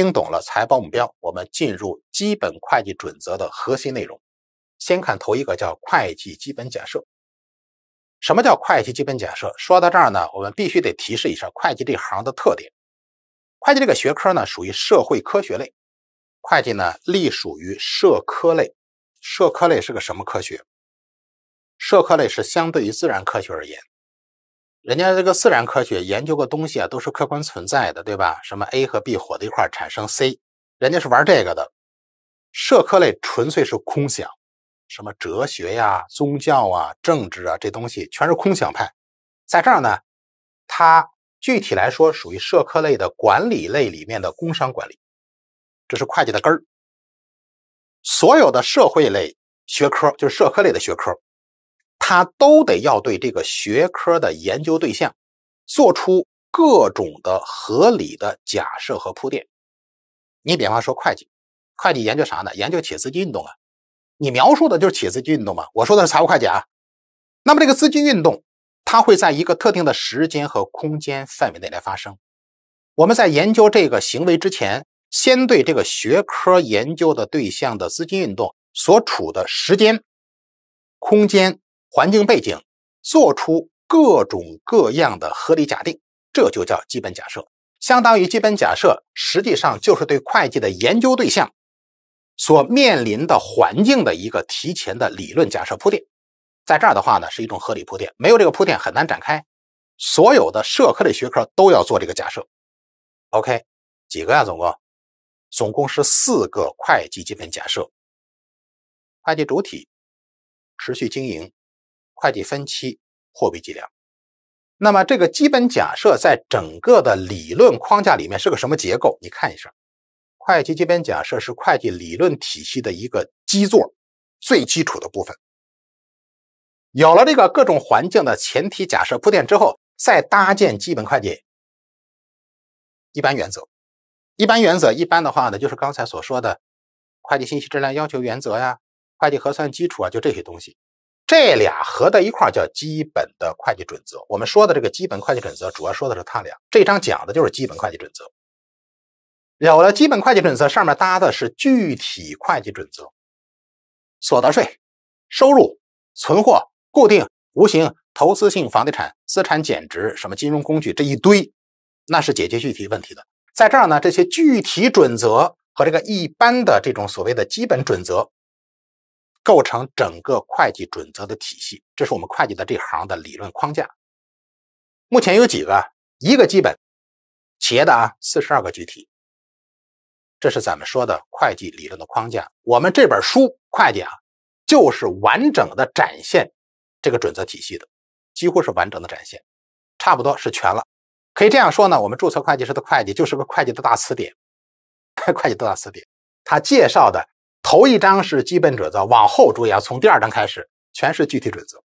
听懂了财报目标，我们进入基本会计准则的核心内容。先看头一个叫会计基本假设。什么叫会计基本假设？说到这儿呢，我们必须得提示一下会计这行的特点。会计这个学科呢，属于社会科学类。会计呢，隶属于社科类。社科类是个什么科学？社科类是相对于自然科学而言。人家这个自然科学研究个东西啊，都是客观存在的，对吧？什么 A 和 B 火在一块产生 C，人家是玩这个的。社科类纯粹是空想，什么哲学呀、宗教啊、政治啊，这东西全是空想派。在这儿呢，它具体来说属于社科类的管理类里面的工商管理，这是会计的根儿。所有的社会类学科，就是社科类的学科。他都得要对这个学科的研究对象做出各种的合理的假设和铺垫。你比方说会计，会计研究啥呢？研究企业资金运动啊。你描述的就是企业资金运动嘛。我说的是财务会计啊。那么这个资金运动，它会在一个特定的时间和空间范围内来发生。我们在研究这个行为之前，先对这个学科研究的对象的资金运动所处的时间、空间。环境背景，做出各种各样的合理假定，这就叫基本假设。相当于基本假设，实际上就是对会计的研究对象所面临的环境的一个提前的理论假设铺垫。在这儿的话呢，是一种合理铺垫，没有这个铺垫很难展开。所有的社科类学科都要做这个假设。OK，几个呀？总共，总共是四个会计基本假设：会计主体、持续经营。会计分期、货币计量，那么这个基本假设在整个的理论框架里面是个什么结构？你看一下，会计基本假设是会计理论体系的一个基座，最基础的部分。有了这个各种环境的前提假设铺垫之后，再搭建基本会计一般原则。一般原则一般的话呢，就是刚才所说的会计信息质量要求原则呀，会计核算基础啊，就这些东西。这俩合在一块叫基本的会计准则。我们说的这个基本会计准则，主要说的是它俩。这章讲的就是基本会计准则。有了基本会计准则，上面搭的是具体会计准则。所得税、收入、存货、固定、无形、投资性房地产、资产减值、什么金融工具这一堆，那是解决具体问题的。在这儿呢，这些具体准则和这个一般的这种所谓的基本准则。构成整个会计准则的体系，这是我们会计的这行的理论框架。目前有几个，一个基本企业的啊，四十二个具体。这是咱们说的会计理论的框架。我们这本书会计啊，就是完整的展现这个准则体系的，几乎是完整的展现，差不多是全了。可以这样说呢，我们注册会计师的会计就是个会计的大词典，会计的大词典，它介绍的。头一章是基本准则，往后注意啊，从第二章开始全是具体准则。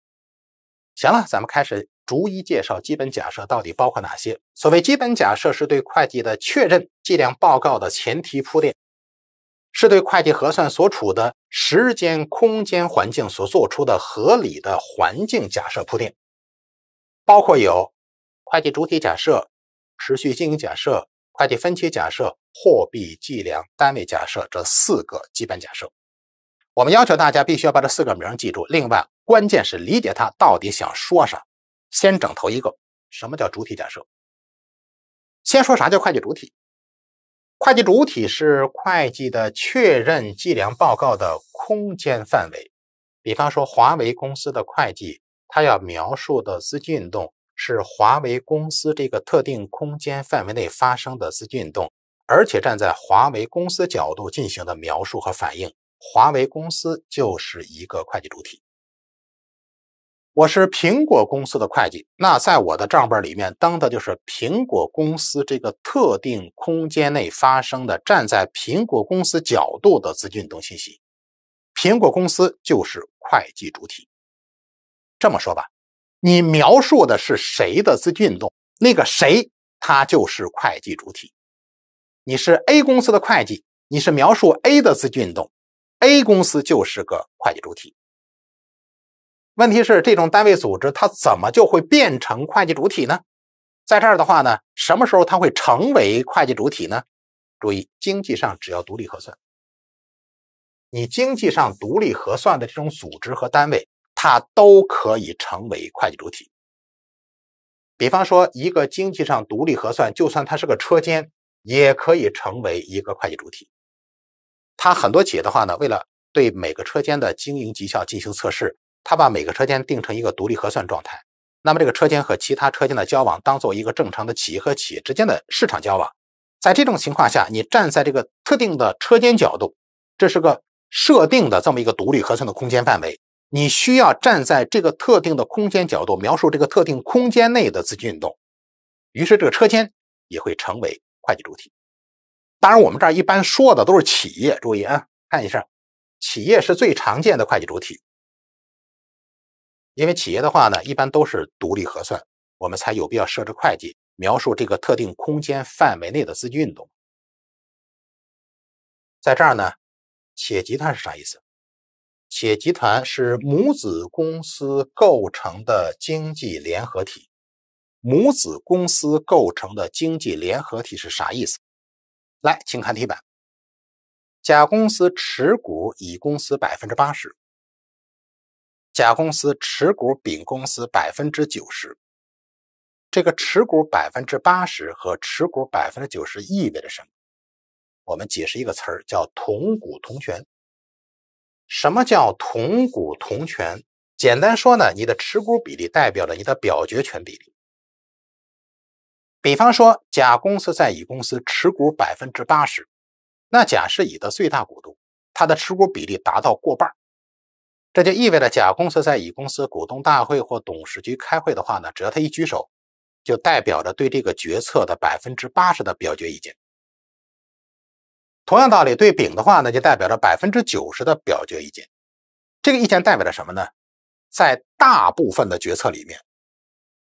行了，咱们开始逐一介绍基本假设到底包括哪些。所谓基本假设是对会计的确认、计量、报告的前提铺垫，是对会计核算所处的时间、空间环境所做出的合理的环境假设铺垫，包括有会计主体假设、持续经营假设、会计分期假设。货币计量单位假设这四个基本假设，我们要求大家必须要把这四个名记住。另外，关键是理解它到底想说啥。先整头一个，什么叫主体假设？先说啥叫会计主体？会计主体是会计的确认、计量、报告的空间范围。比方说，华为公司的会计，他要描述的资金运动是华为公司这个特定空间范围内发生的资金运动。而且站在华为公司角度进行的描述和反映，华为公司就是一个会计主体。我是苹果公司的会计，那在我的账本里面登的就是苹果公司这个特定空间内发生的、站在苹果公司角度的资金运动信息。苹果公司就是会计主体。这么说吧，你描述的是谁的资金运动？那个谁，他就是会计主体。你是 A 公司的会计，你是描述 A 的资金运动，A 公司就是个会计主体。问题是这种单位组织它怎么就会变成会计主体呢？在这儿的话呢，什么时候它会成为会计主体呢？注意，经济上只要独立核算，你经济上独立核算的这种组织和单位，它都可以成为会计主体。比方说一个经济上独立核算，就算它是个车间。也可以成为一个会计主体。他很多企业的话呢，为了对每个车间的经营绩效进行测试，他把每个车间定成一个独立核算状态。那么这个车间和其他车间的交往，当做一个正常的企业和企业之间的市场交往。在这种情况下，你站在这个特定的车间角度，这是个设定的这么一个独立核算的空间范围。你需要站在这个特定的空间角度描述这个特定空间内的资金运动。于是这个车间也会成为。会计主体，当然我们这儿一般说的都是企业。注意啊，看一下，企业是最常见的会计主体，因为企业的话呢，一般都是独立核算，我们才有必要设置会计，描述这个特定空间范围内的资金运动。在这儿呢，企业集团是啥意思？企业集团是母子公司构成的经济联合体。母子公司构成的经济联合体是啥意思？来，请看题板。甲公司持股乙公司百分之八十，甲公司持股丙公司百分之九十。这个持股百分之八十和持股百分之九十意味着什么？我们解释一个词儿叫“同股同权”。什么叫“同股同权”？简单说呢，你的持股比例代表了你的表决权比例。比方说，甲公司在乙公司持股百分之八十，那甲是乙的最大股东，他的持股比例达到过半这就意味着甲公司在乙公司股东大会或董事局开会的话呢，只要他一举手，就代表着对这个决策的百分之八十的表决意见。同样道理，对丙的话呢，就代表着百分之九十的表决意见。这个意见代表着什么呢？在大部分的决策里面。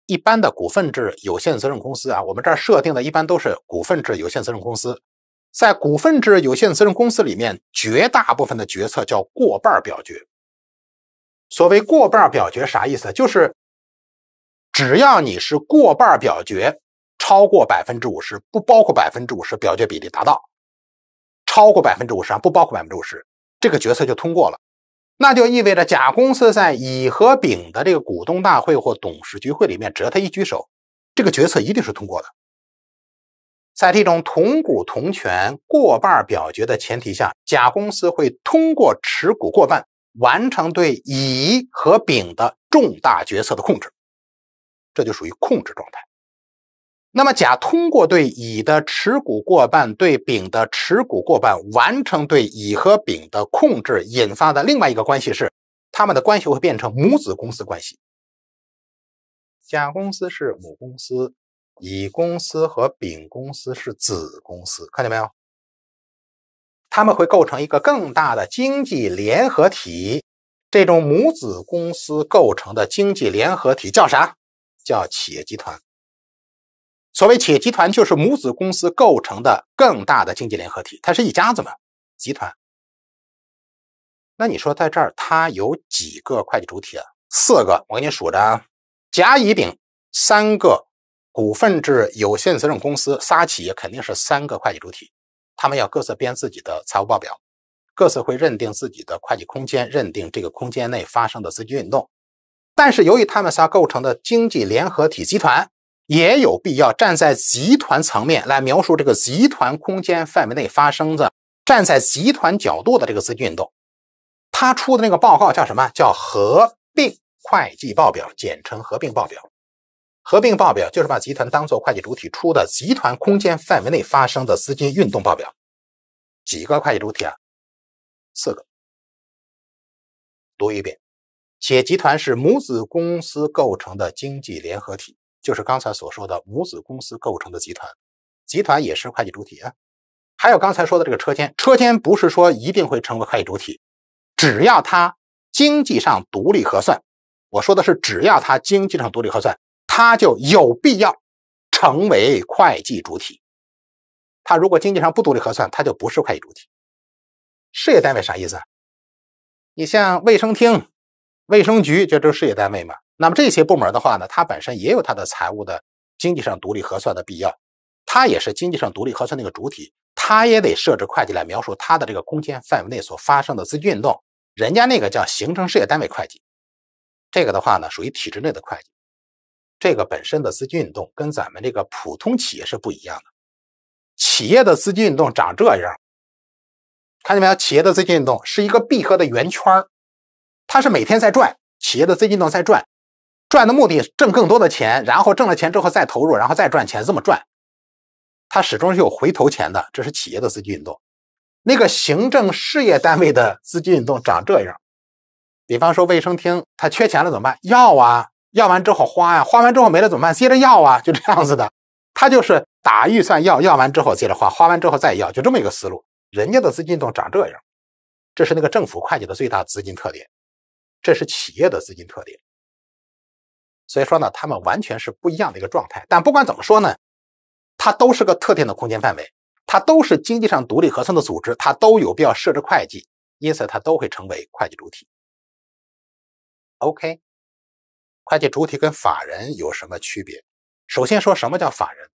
一般的股份制有限责任公司啊，我们这儿设定的一般都是股份制有限责任公司。在股份制有限责任公司里面，绝大部分的决策叫过半表决。所谓过半表决啥意思？就是只要你是过半表决，超过百分之五十，不包括百分之五十，表决比例达到超过百分之五十啊，不包括百分之五十，这个决策就通过了。那就意味着，甲公司在乙和丙的这个股东大会或董事局会里面，只要他一举手，这个决策一定是通过的。在这种同股同权、过半表决的前提下，甲公司会通过持股过半，完成对乙和丙的重大决策的控制，这就属于控制状态。那么，甲通过对乙的持股过半，对丙的持股过半，完成对乙和丙的控制，引发的另外一个关系是，他们的关系会变成母子公司关系。甲公司是母公司，乙公司和丙公司是子公司，看见没有？他们会构成一个更大的经济联合体。这种母子公司构成的经济联合体叫啥？叫企业集团。所谓企业集团，就是母子公司构成的更大的经济联合体，它是一家子嘛，集团。那你说在这儿，它有几个会计主体啊？四个。我给你数着：啊，甲、乙、丙三个股份制有限责任公司，仨企业肯定是三个会计主体，他们要各自编自己的财务报表，各自会认定自己的会计空间，认定这个空间内发生的资金运动。但是由于他们仨构成的经济联合体集团。也有必要站在集团层面来描述这个集团空间范围内发生的、站在集团角度的这个资金运动。他出的那个报告叫什么？叫合并会计报表，简称合并报表。合并报表就是把集团当作会计主体出的集团空间范围内发生的资金运动报表。几个会计主体啊？四个。读一遍。且集团是母子公司构成的经济联合体。就是刚才所说的母子公司构成的集团，集团也是会计主体啊。还有刚才说的这个车间，车间不是说一定会成为会计主体，只要它经济上独立核算，我说的是只要它经济上独立核算，它就有必要成为会计主体。它如果经济上不独立核算，它就不是会计主体。事业单位啥意思？你像卫生厅、卫生局，这都是事业单位嘛。那么这些部门的话呢，它本身也有它的财务的经济上独立核算的必要，它也是经济上独立核算的一个主体，它也得设置会计来描述它的这个空间范围内所发生的资金运动。人家那个叫行政事业单位会计，这个的话呢，属于体制内的会计，这个本身的资金运动跟咱们这个普通企业是不一样的。企业的资金运动长这样，看见没有？企业的资金运动是一个闭合的圆圈它是每天在转，企业的资金运动在转。赚的目的挣更多的钱，然后挣了钱之后再投入，然后再赚钱，这么赚，它始终是有回头钱的，这是企业的资金运动。那个行政事业单位的资金运动长这样，比方说卫生厅，它缺钱了怎么办？要啊，要完之后花呀，花完之后没了怎么办？接着要啊，就这样子的，它就是打预算要，要完之后接着花，花完之后再要，就这么一个思路。人家的资金运动长这样，这是那个政府会计的最大资金特点，这是企业的资金特点。所以说呢，他们完全是不一样的一个状态。但不管怎么说呢，它都是个特定的空间范围，它都是经济上独立核算的组织，它都有必要设置会计，因此它都会成为会计主体。OK，会计主体跟法人有什么区别？首先说什么叫法人？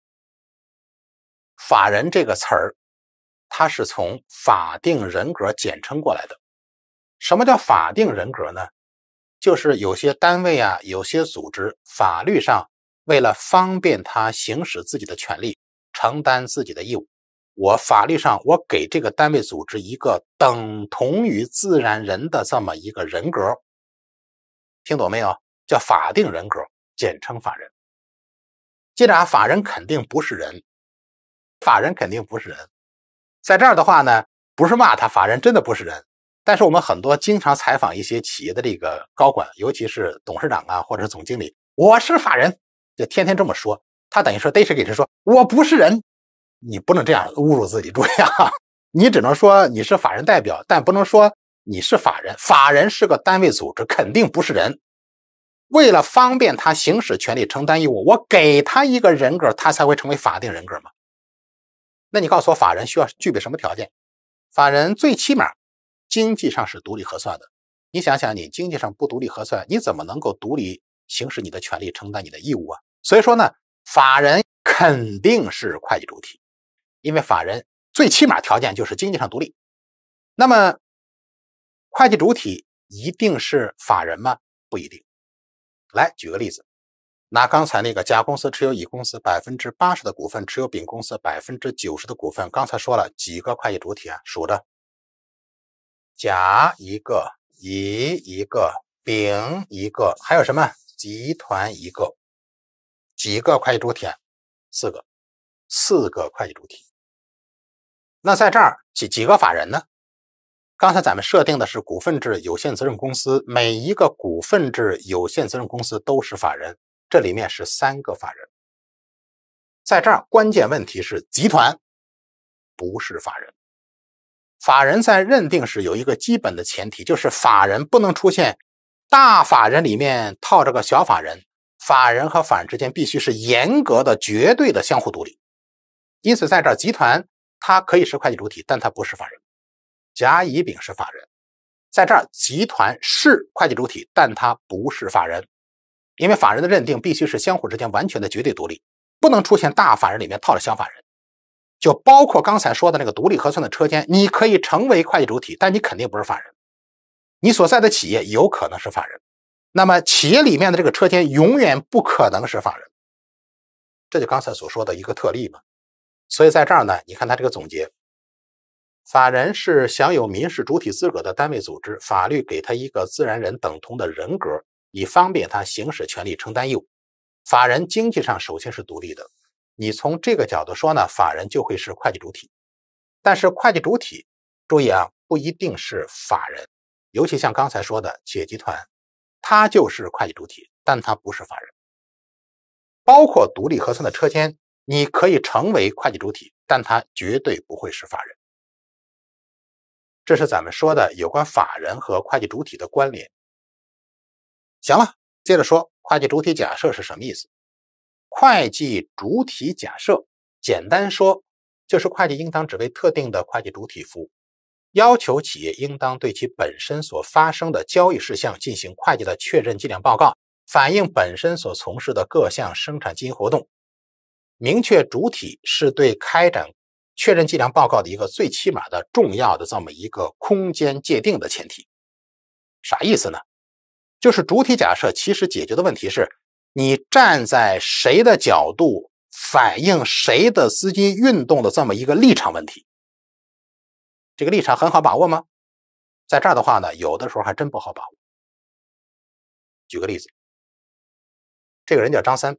法人这个词儿，它是从法定人格简称过来的。什么叫法定人格呢？就是有些单位啊，有些组织，法律上为了方便他行使自己的权利，承担自己的义务，我法律上我给这个单位组织一个等同于自然人的这么一个人格，听懂没有？叫法定人格，简称法人。接着啊，法人肯定不是人，法人肯定不是人，在这儿的话呢，不是骂他，法人真的不是人。但是我们很多经常采访一些企业的这个高管，尤其是董事长啊，或者是总经理，我是法人，就天天这么说。他等于说，逮谁给谁说，我不是人，你不能这样侮辱自己，注意啊，你只能说你是法人代表，但不能说你是法人。法人是个单位组织，肯定不是人。为了方便他行使权利、承担义务，我给他一个人格，他才会成为法定人格嘛？那你告诉我，法人需要具备什么条件？法人最起码。经济上是独立核算的，你想想，你经济上不独立核算，你怎么能够独立行使你的权利、承担你的义务啊？所以说呢，法人肯定是会计主体，因为法人最起码条件就是经济上独立。那么，会计主体一定是法人吗？不一定。来，举个例子，拿刚才那个甲公司持有乙公司百分之八十的股份，持有丙公司百分之九十的股份。刚才说了几个会计主体啊？数着。甲一个，乙一个，丙一个，还有什么？集团一个，几个会计主体？四个，四个会计主体。那在这儿几几个法人呢？刚才咱们设定的是股份制有限责任公司，每一个股份制有限责任公司都是法人，这里面是三个法人。在这儿关键问题是集团不是法人。法人在认定时有一个基本的前提，就是法人不能出现大法人里面套着个小法人，法人和法人之间必须是严格的、绝对的相互独立。因此，在这儿集团它可以是会计主体，但它不是法人。甲、乙、丙是法人，在这儿集团是会计主体，但它不是法人，因为法人的认定必须是相互之间完全的绝对独立，不能出现大法人里面套着小法人。就包括刚才说的那个独立核算的车间，你可以成为会计主体，但你肯定不是法人。你所在的企业有可能是法人，那么企业里面的这个车间永远不可能是法人。这就刚才所说的一个特例嘛。所以在这儿呢，你看他这个总结，法人是享有民事主体资格的单位组织，法律给他一个自然人等同的人格，以方便他行使权利、承担义务。法人经济上首先是独立的。你从这个角度说呢，法人就会是会计主体，但是会计主体注意啊，不一定是法人，尤其像刚才说的企业集团，它就是会计主体，但它不是法人。包括独立核算的车间，你可以成为会计主体，但它绝对不会是法人。这是咱们说的有关法人和会计主体的关联。行了，接着说会计主体假设是什么意思？会计主体假设，简单说就是会计应当只为特定的会计主体服务，要求企业应当对其本身所发生的交易事项进行会计的确认、计量、报告，反映本身所从事的各项生产经营活动。明确主体是对开展确认、计量、报告的一个最起码的重要的这么一个空间界定的前提。啥意思呢？就是主体假设其实解决的问题是。你站在谁的角度反映谁的资金运动的这么一个立场问题，这个立场很好把握吗？在这儿的话呢，有的时候还真不好把握。举个例子，这个人叫张三，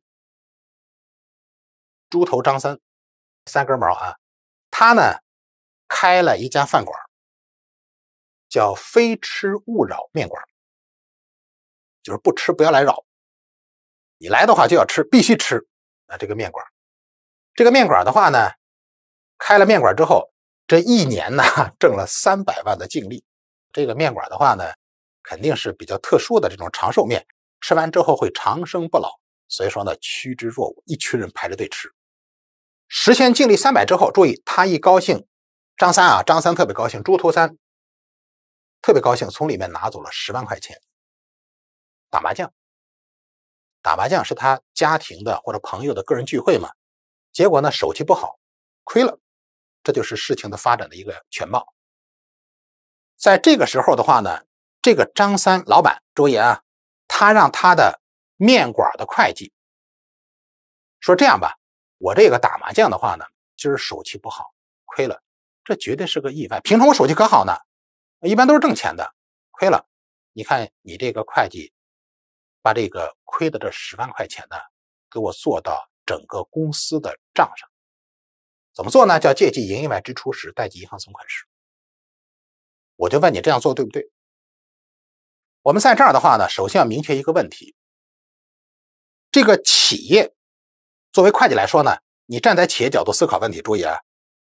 猪头张三，三根毛啊，他呢开了一家饭馆，叫“非吃勿扰面馆”，就是不吃不要来扰。你来的话就要吃，必须吃，啊，这个面馆，这个面馆的话呢，开了面馆之后，这一年呢挣了三百万的净利。这个面馆的话呢，肯定是比较特殊的这种长寿面，吃完之后会长生不老。所以说呢，趋之若鹜，一群人排着队吃，实现净利三百之后，注意他一高兴，张三啊，张三特别高兴，猪头三特别高兴，从里面拿走了十万块钱打麻将。打麻将是他家庭的或者朋友的个人聚会嘛？结果呢，手气不好，亏了。这就是事情的发展的一个全貌。在这个时候的话呢，这个张三老板，注意啊，他让他的面馆的会计说：“这样吧，我这个打麻将的话呢，今儿手气不好，亏了。这绝对是个意外。平常我手气可好呢，一般都是挣钱的，亏了。你看你这个会计。”把这个亏的这十万块钱呢，给我做到整个公司的账上，怎么做呢？叫借记营业外支出，时贷记银行存款时。我就问你这样做对不对？我们在这儿的话呢，首先要明确一个问题：这个企业作为会计来说呢，你站在企业角度思考问题，注意啊，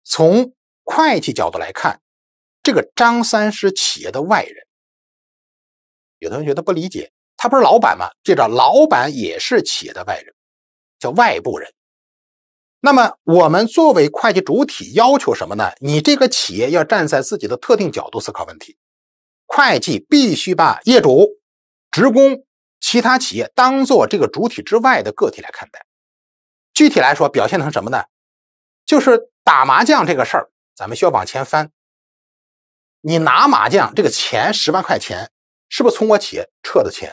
从会计角度来看，这个张三是企业的外人。有同学觉得不理解。他不是老板吗？记着，老板也是企业的外人，叫外部人。那么我们作为会计主体，要求什么呢？你这个企业要站在自己的特定角度思考问题。会计必须把业主、职工、其他企业当做这个主体之外的个体来看待。具体来说，表现成什么呢？就是打麻将这个事儿，咱们需要往前翻。你拿麻将这个钱十万块钱，是不是从我企业撤的钱？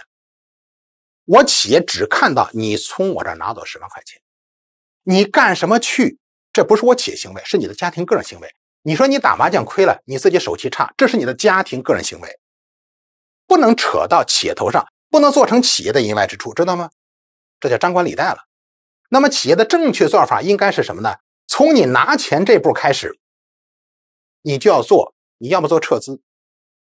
我企业只看到你从我这儿拿走十万块钱，你干什么去？这不是我企业行为，是你的家庭个人行为。你说你打麻将亏了，你自己手气差，这是你的家庭个人行为，不能扯到企业头上，不能做成企业的意外支出，知道吗？这叫张冠李戴了。那么企业的正确做法应该是什么呢？从你拿钱这步开始，你就要做，你要么做撤资，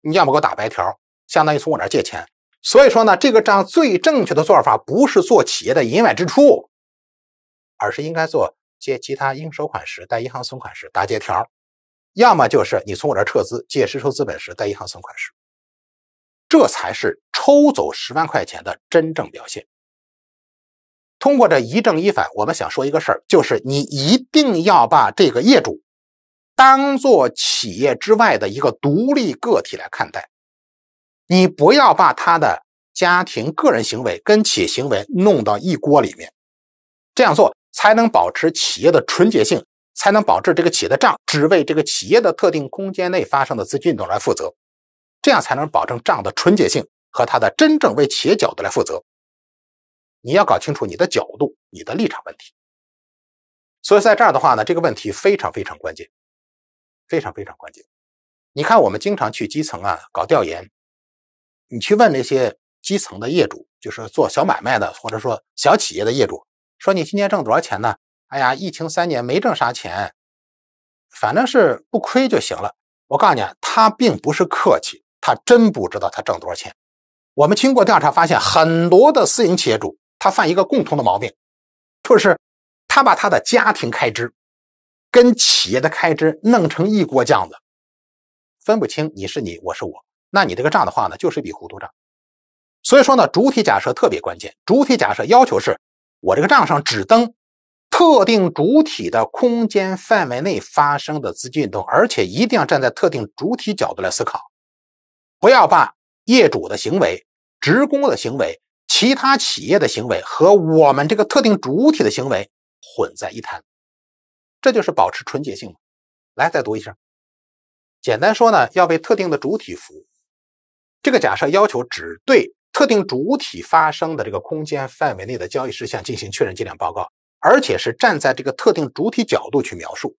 你要么给我打白条，相当于从我这儿借钱。所以说呢，这个账最正确的做法不是做企业的业外支出，而是应该做借其他应收款时，贷银行存款时打借条要么就是你从我这撤资借实收资本时，贷银行存款时，这才是抽走十万块钱的真正表现。通过这一正一反，我们想说一个事儿，就是你一定要把这个业主当做企业之外的一个独立个体来看待。你不要把他的家庭、个人行为跟企业行为弄到一锅里面，这样做才能保持企业的纯洁性，才能保证这个企业的账只为这个企业的特定空间内发生的资金运动来负责，这样才能保证账的纯洁性和他的真正为企业角度来负责。你要搞清楚你的角度、你的立场问题。所以在这儿的话呢，这个问题非常非常关键，非常非常关键。你看，我们经常去基层啊搞调研。你去问那些基层的业主，就是做小买卖的，或者说小企业的业主，说你今年挣多少钱呢？哎呀，疫情三年没挣啥钱，反正是不亏就行了。我告诉你啊，他并不是客气，他真不知道他挣多少钱。我们经过调查发现，很多的私营企业主他犯一个共同的毛病，就是他把他的家庭开支跟企业的开支弄成一锅酱子，分不清你是你，我是我。那你这个账的话呢，就是一笔糊涂账，所以说呢，主体假设特别关键。主体假设要求是，我这个账上只登特定主体的空间范围内发生的资金运动，而且一定要站在特定主体角度来思考，不要把业主的行为、职工的行为、其他企业的行为和我们这个特定主体的行为混在一谈，这就是保持纯洁性。来，再读一下。简单说呢，要为特定的主体服务。这个假设要求只对特定主体发生的这个空间范围内的交易事项进行确认、计量、报告，而且是站在这个特定主体角度去描述，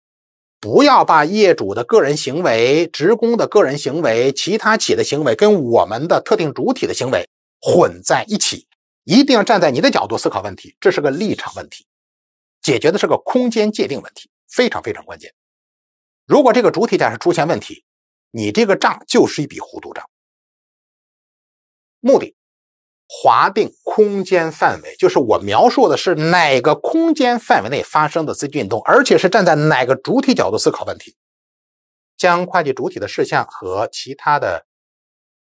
不要把业主的个人行为、职工的个人行为、其他企业的行为跟我们的特定主体的行为混在一起，一定要站在你的角度思考问题，这是个立场问题，解决的是个空间界定问题，非常非常关键。如果这个主体假设出现问题，你这个账就是一笔糊涂账。目的划定空间范围，就是我描述的是哪个空间范围内发生的资金运动，而且是站在哪个主体角度思考问题，将会计主体的事项和其他的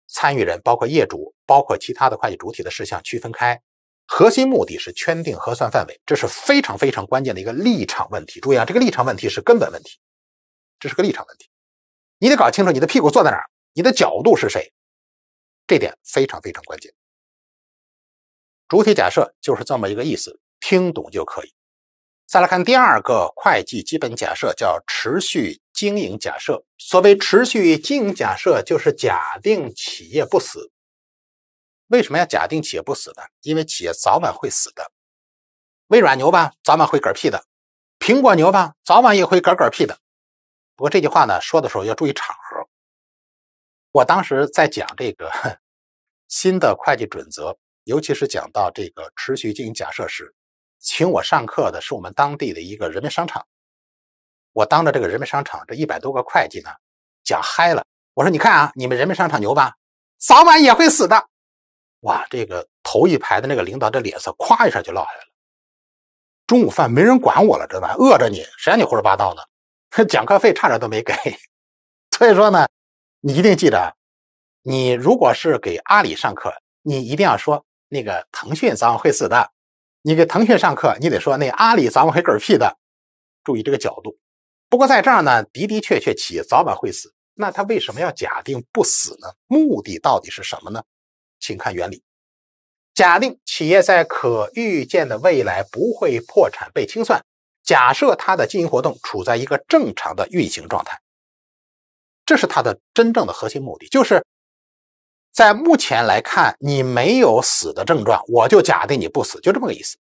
参与人，包括业主，包括其他的会计主体的事项区分开。核心目的是圈定核算范围，这是非常非常关键的一个立场问题。注意啊，这个立场问题是根本问题，这是个立场问题，你得搞清楚你的屁股坐在哪儿，你的角度是谁。这点非常非常关键，主体假设就是这么一个意思，听懂就可以。再来看第二个会计基本假设，叫持续经营假设。所谓持续经营假设，就是假定企业不死。为什么要假定企业不死呢？因为企业早晚会死的。微软牛吧，早晚会嗝屁的；苹果牛吧，早晚也会嗝嗝屁的。不过这句话呢，说的时候要注意场合。我当时在讲这个。新的会计准则，尤其是讲到这个持续经营假设时，请我上课的是我们当地的一个人民商场。我当着这个人民商场这一百多个会计呢，讲嗨了。我说：“你看啊，你们人民商场牛吧？早晚也会死的。”哇，这个头一排的那个领导的脸色咵一下就落下来了。中午饭没人管我了，知道吧？饿着你，谁让你胡说八道呢？讲课费差点都没给。所以说呢，你一定记着，你如果是给阿里上课，你一定要说那个腾讯早晚会死的。你给腾讯上课，你得说那阿里早晚会嗝屁的。注意这个角度。不过在这儿呢，的的确确，企业早晚会死。那他为什么要假定不死呢？目的到底是什么呢？请看原理：假定企业在可预见的未来不会破产被清算，假设它的经营活动处在一个正常的运行状态，这是它的真正的核心目的，就是。在目前来看，你没有死的症状，我就假定你不死，就这么个意思。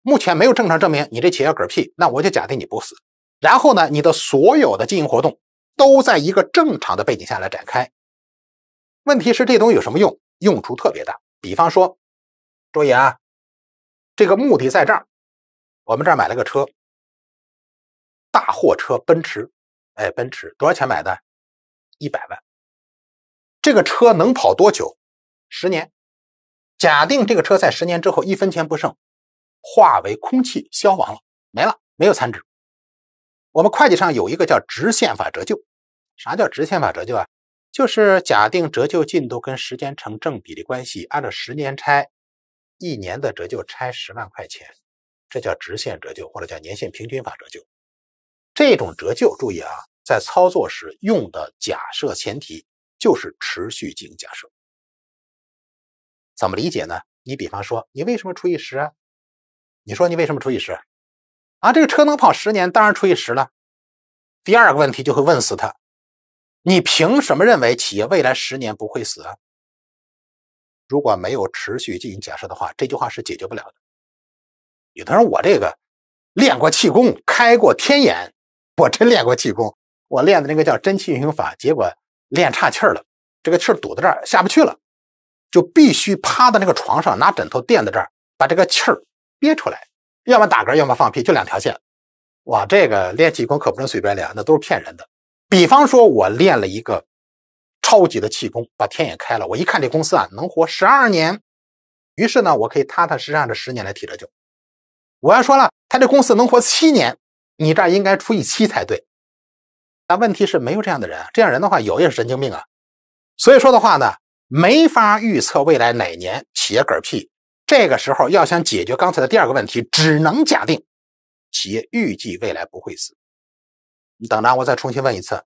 目前没有正常证明你这企业嗝屁，那我就假定你不死。然后呢，你的所有的经营活动都在一个正常的背景下来展开。问题是这东西有什么用？用处特别大。比方说，注意啊，这个目的在这儿。我们这儿买了个车，大货车，奔驰，哎，奔驰多少钱买的？一百万。这个车能跑多久？十年。假定这个车在十年之后一分钱不剩，化为空气消亡了，没了，没有残值。我们会计上有一个叫直线法折旧。啥叫直线法折旧啊？就是假定折旧进度跟时间成正比例关系，按照十年拆，一年的折旧拆十万块钱，这叫直线折旧，或者叫年限平均法折旧。这种折旧，注意啊，在操作时用的假设前提。就是持续进行假设，怎么理解呢？你比方说，你为什么除以十啊？你说你为什么除以十？啊，这个车能跑十年，当然除以十了。第二个问题就会问死他：你凭什么认为企业未来十年不会死啊？如果没有持续进行假设的话，这句话是解决不了的。有的人我这个练过气功，开过天眼，我真练过气功，我练的那个叫真气运行法，结果。练岔气儿了，这个气儿堵在这儿下不去了，就必须趴在那个床上拿枕头垫在这儿，把这个气儿憋出来，要么打嗝要么放屁，就两条线。哇，这个练气功可不能随便练，那都是骗人的。比方说，我练了一个超级的气功，把天也开了，我一看这公司啊能活十二年，于是呢我可以踏踏实实按照十年来提着就。我要说了，他这公司能活七年，你这儿应该除以七才对。但问题是，没有这样的人。这样人的话，有也是神经病啊。所以说的话呢，没法预测未来哪年企业嗝屁。这个时候要想解决刚才的第二个问题，只能假定企业预计未来不会死。你等着，我再重新问一次：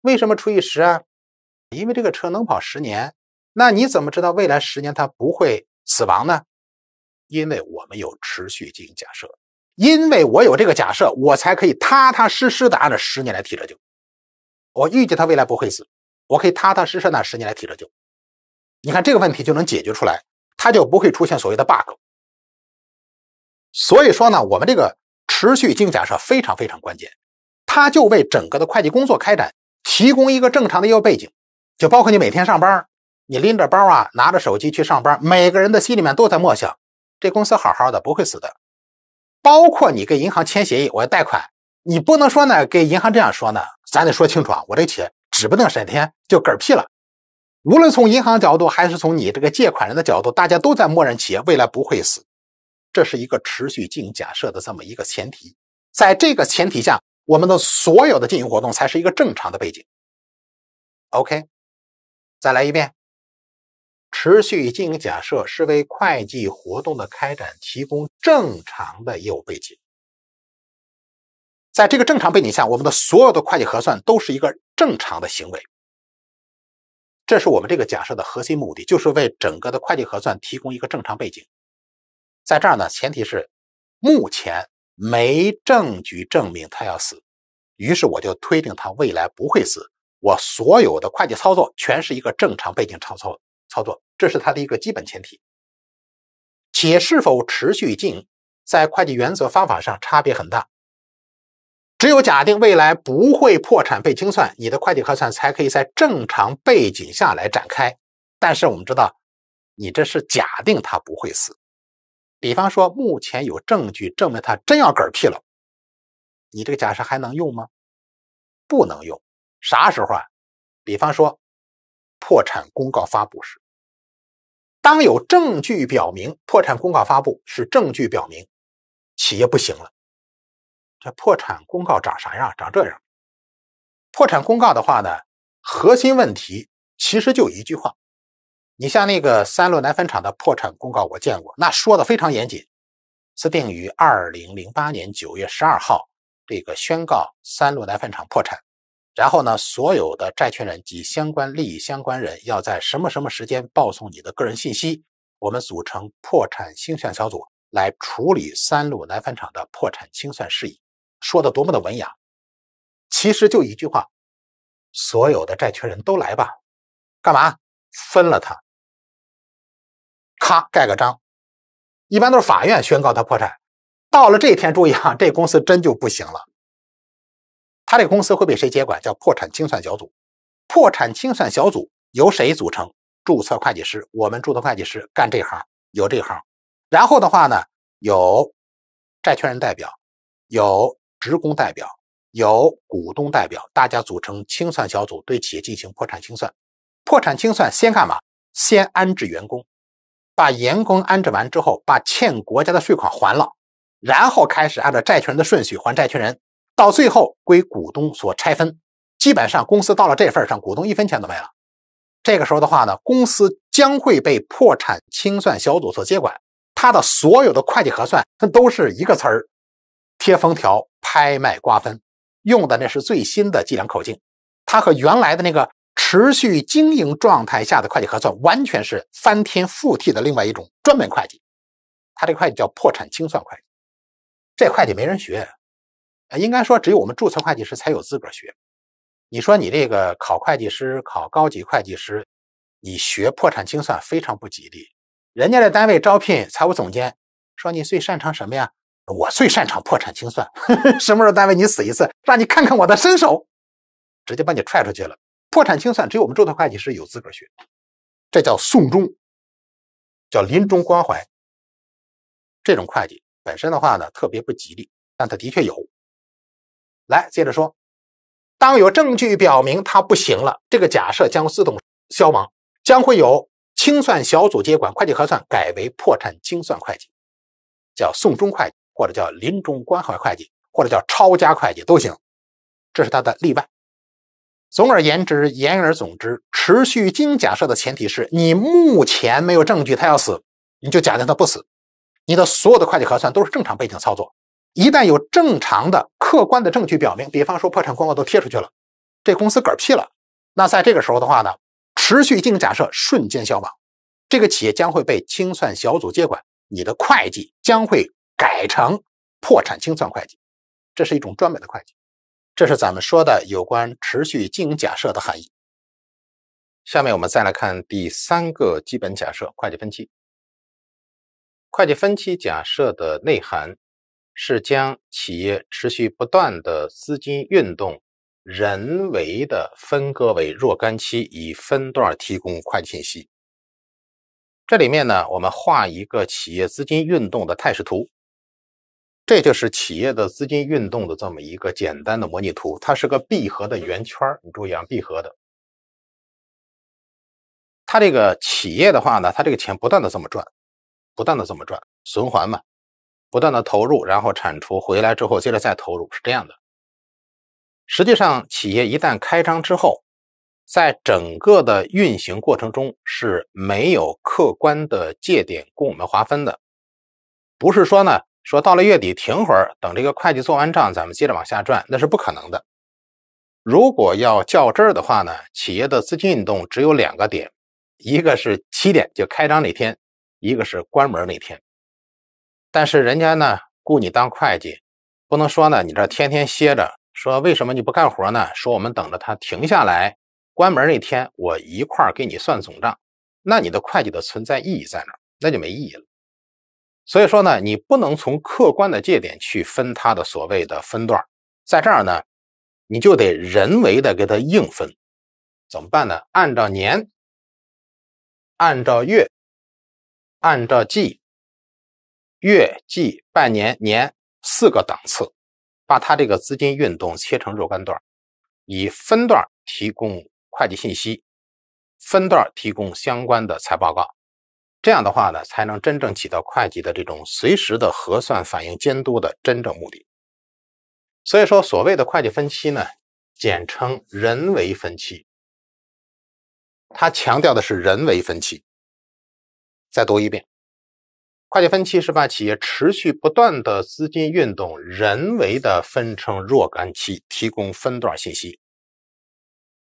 为什么除以十啊？因为这个车能跑十年。那你怎么知道未来十年它不会死亡呢？因为我们有持续进行假设，因为我有这个假设，我才可以踏踏实实的按照十年来提折旧。我预计他未来不会死，我可以踏踏实实拿十年来提着救。你看这个问题就能解决出来，他就不会出现所谓的 bug。所以说呢，我们这个持续营假设非常非常关键，它就为整个的会计工作开展提供一个正常的业务背景。就包括你每天上班，你拎着包啊，拿着手机去上班，每个人的心里面都在默想：这公司好好的，不会死的。包括你跟银行签协议，我要贷款。你不能说呢，给银行这样说呢，咱得说清楚啊。我这企业指不定哪天就嗝屁了。无论从银行角度，还是从你这个借款人的角度，大家都在默认企业未来不会死，这是一个持续经营假设的这么一个前提。在这个前提下，我们的所有的经营活动才是一个正常的背景。OK，再来一遍，持续经营假设是为会计活动的开展提供正常的业务背景。在这个正常背景下，我们的所有的会计核算都是一个正常的行为，这是我们这个假设的核心目的，就是为整个的会计核算提供一个正常背景。在这儿呢，前提是目前没证据证明他要死，于是我就推定他未来不会死。我所有的会计操作全是一个正常背景操作操作，这是他的一个基本前提。企业是否持续经营，在会计原则方法上差别很大。只有假定未来不会破产被清算，你的会计核算才可以在正常背景下来展开。但是我们知道，你这是假定它不会死。比方说，目前有证据证明它真要嗝屁了，你这个假设还能用吗？不能用。啥时候啊？比方说，破产公告发布时，当有证据表明破产公告发布是证据表明企业不行了。这破产公告长啥样？长这样。破产公告的话呢，核心问题其实就一句话。你像那个三鹿奶粉厂的破产公告，我见过，那说的非常严谨。是定于二零零八年九月十二号，这个宣告三鹿奶粉厂破产。然后呢，所有的债权人及相关利益相关人要在什么什么时间报送你的个人信息？我们组成破产清算小组来处理三鹿奶粉厂的破产清算事宜。说的多么的文雅，其实就一句话：所有的债权人都来吧，干嘛分了他？咔盖个章，一般都是法院宣告他破产。到了这一天，注意啊，这公司真就不行了。他这公司会被谁接管？叫破产清算小组。破产清算小组由谁组成？注册会计师，我们注册会计师干这行有这行。然后的话呢，有债权人代表，有。职工代表、有股东代表，大家组成清算小组，对企业进行破产清算。破产清算先干嘛？先安置员工，把员工安置完之后，把欠国家的税款还了，然后开始按照债权人的顺序还债权人，到最后归股东所拆分。基本上公司到了这份上，股东一分钱都没了。这个时候的话呢，公司将会被破产清算小组所接管，它的所有的会计核算，那都是一个词儿。贴封条、拍卖、瓜分，用的那是最新的计量口径。它和原来的那个持续经营状态下的会计核算完全是翻天覆地的另外一种专门会计。它这会计叫破产清算会计，这会计没人学，应该说只有我们注册会计师才有资格学。你说你这个考会计师、考高级会计师，你学破产清算非常不吉利。人家的单位招聘财务总监，说你最擅长什么呀？我最擅长破产清算，什么时候单位你死一次，让你看看我的身手，直接把你踹出去了。破产清算只有我们注册会计师有资格学，这叫送终，叫临终关怀。这种会计本身的话呢，特别不吉利，但他的确有。来，接着说，当有证据表明他不行了，这个假设将自动消亡，将会有清算小组接管会计核算，改为破产清算会计，叫送终会计。或者叫临终关怀会计，或者叫抄家会计都行，这是它的例外。总而言之，言而总之，持续经营假设的前提是你目前没有证据他要死，你就假定他不死，你的所有的会计核算都是正常背景操作。一旦有正常的客观的证据表明，比方说破产公告都贴出去了，这公司嗝屁了，那在这个时候的话呢，持续经营假设瞬间消亡，这个企业将会被清算小组接管，你的会计将会。改成破产清算会计，这是一种专门的会计。这是咱们说的有关持续经营假设的含义。下面我们再来看第三个基本假设——会计分期。会计分期假设的内涵是将企业持续不断的资金运动人为的分割为若干期，以分段提供会计信息。这里面呢，我们画一个企业资金运动的态势图。这就是企业的资金运动的这么一个简单的模拟图，它是个闭合的圆圈你注意啊，闭合的。它这个企业的话呢，它这个钱不断的这么赚，不断的这么赚，循环嘛，不断的投入，然后产出回来之后，接着再投入，是这样的。实际上，企业一旦开张之后，在整个的运行过程中是没有客观的界点供我们划分的，不是说呢。说到了月底停会儿，等这个会计做完账，咱们接着往下赚，那是不可能的。如果要较真儿的话呢，企业的资金运动只有两个点，一个是起点就开张那天，一个是关门那天。但是人家呢雇你当会计，不能说呢你这天天歇着，说为什么你不干活呢？说我们等着他停下来，关门那天我一块儿给你算总账，那你的会计的存在意义在哪？那就没意义了。所以说呢，你不能从客观的界点去分它的所谓的分段，在这儿呢，你就得人为的给它硬分，怎么办呢？按照年、按照月、按照季、月季半年年四个档次，把它这个资金运动切成若干段，以分段提供会计信息，分段提供相关的财报告。这样的话呢，才能真正起到会计的这种随时的核算、反应、监督的真正目的。所以说，所谓的会计分期呢，简称人为分期，它强调的是人为分期。再读一遍，会计分期是把企业持续不断的资金运动人为的分成若干期，提供分段信息。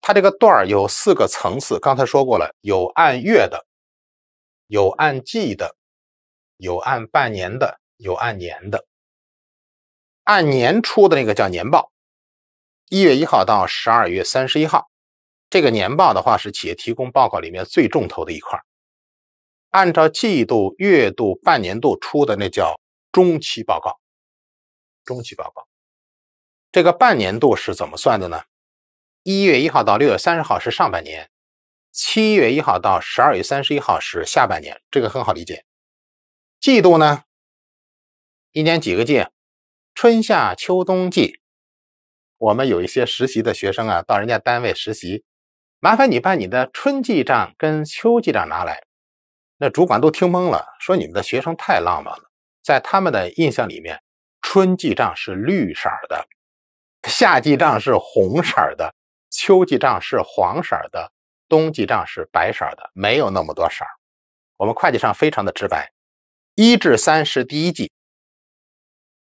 它这个段有四个层次，刚才说过了，有按月的。有按季的，有按半年的，有按年的。按年出的那个叫年报，一月一号到十二月三十一号，这个年报的话是企业提供报告里面最重头的一块。按照季度、月度、半年度出的那叫中期报告。中期报告，这个半年度是怎么算的呢？一月一号到六月三十号是上半年。七月一号到十二月三十一号是下半年，这个很好理解。季度呢，一年几个季？春夏秋冬季。我们有一些实习的学生啊，到人家单位实习，麻烦你把你的春季账跟秋季账拿来。那主管都听懵了，说你们的学生太浪漫了。在他们的印象里面，春季账是绿色的，夏季账是红色的，秋季账是黄色的。冬季账是白色的，没有那么多色我们会计上非常的直白，一至三是第一季，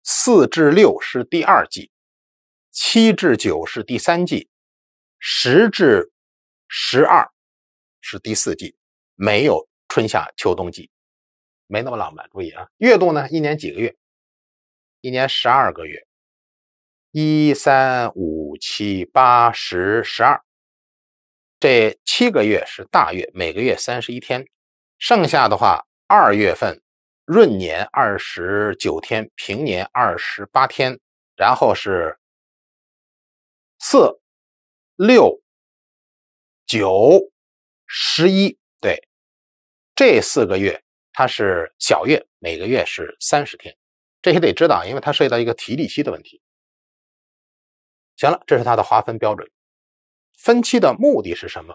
四至六是第二季，七至九是第三季，十至十二是第四季。没有春夏秋冬季，没那么浪漫。注意啊，月度呢，一年几个月？一年十二个月，一三五七八十十二。这七个月是大月，每个月三十一天。剩下的话，二月份闰年二十九天，平年二十八天。然后是四、六、九、十一，对，这四个月它是小月，每个月是三十天。这些得知道，因为它涉及到一个提利息的问题。行了，这是它的划分标准。分期的目的是什么？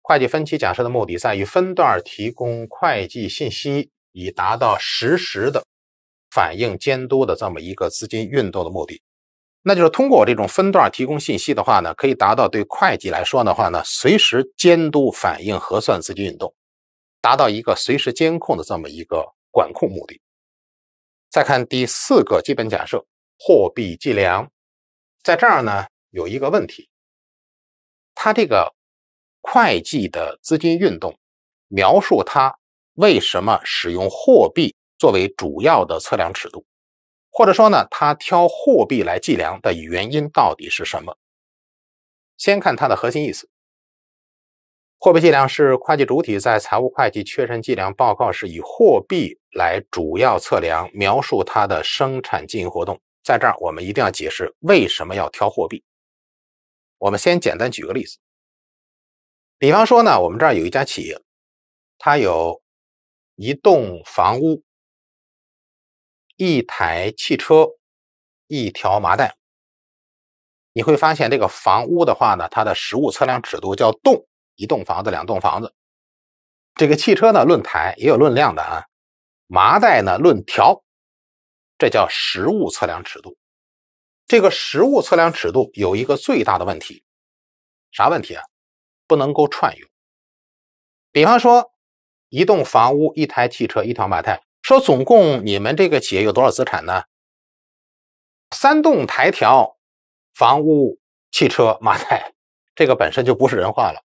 会计分期假设的目的在于分段提供会计信息，以达到实时的反映监督的这么一个资金运动的目的。那就是通过这种分段提供信息的话呢，可以达到对会计来说的话呢，随时监督反映核算资金运动，达到一个随时监控的这么一个管控目的。再看第四个基本假设，货币计量，在这儿呢有一个问题。他这个会计的资金运动描述，他为什么使用货币作为主要的测量尺度，或者说呢，他挑货币来计量的原因到底是什么？先看它的核心意思。货币计量是会计主体在财务会计确认计量报告是以货币来主要测量描述它的生产经营活动。在这儿，我们一定要解释为什么要挑货币。我们先简单举个例子，比方说呢，我们这儿有一家企业，它有一栋房屋、一台汽车、一条麻袋。你会发现，这个房屋的话呢，它的实物测量尺度叫栋，一栋房子、两栋房子；这个汽车呢，论台也有论量的啊；麻袋呢，论条，这叫实物测量尺度。这个实物测量尺度有一个最大的问题，啥问题啊？不能够串用。比方说，一栋房屋、一台汽车、一条马太，说总共你们这个企业有多少资产呢？三栋台条，房屋、汽车、马太，这个本身就不是人话了。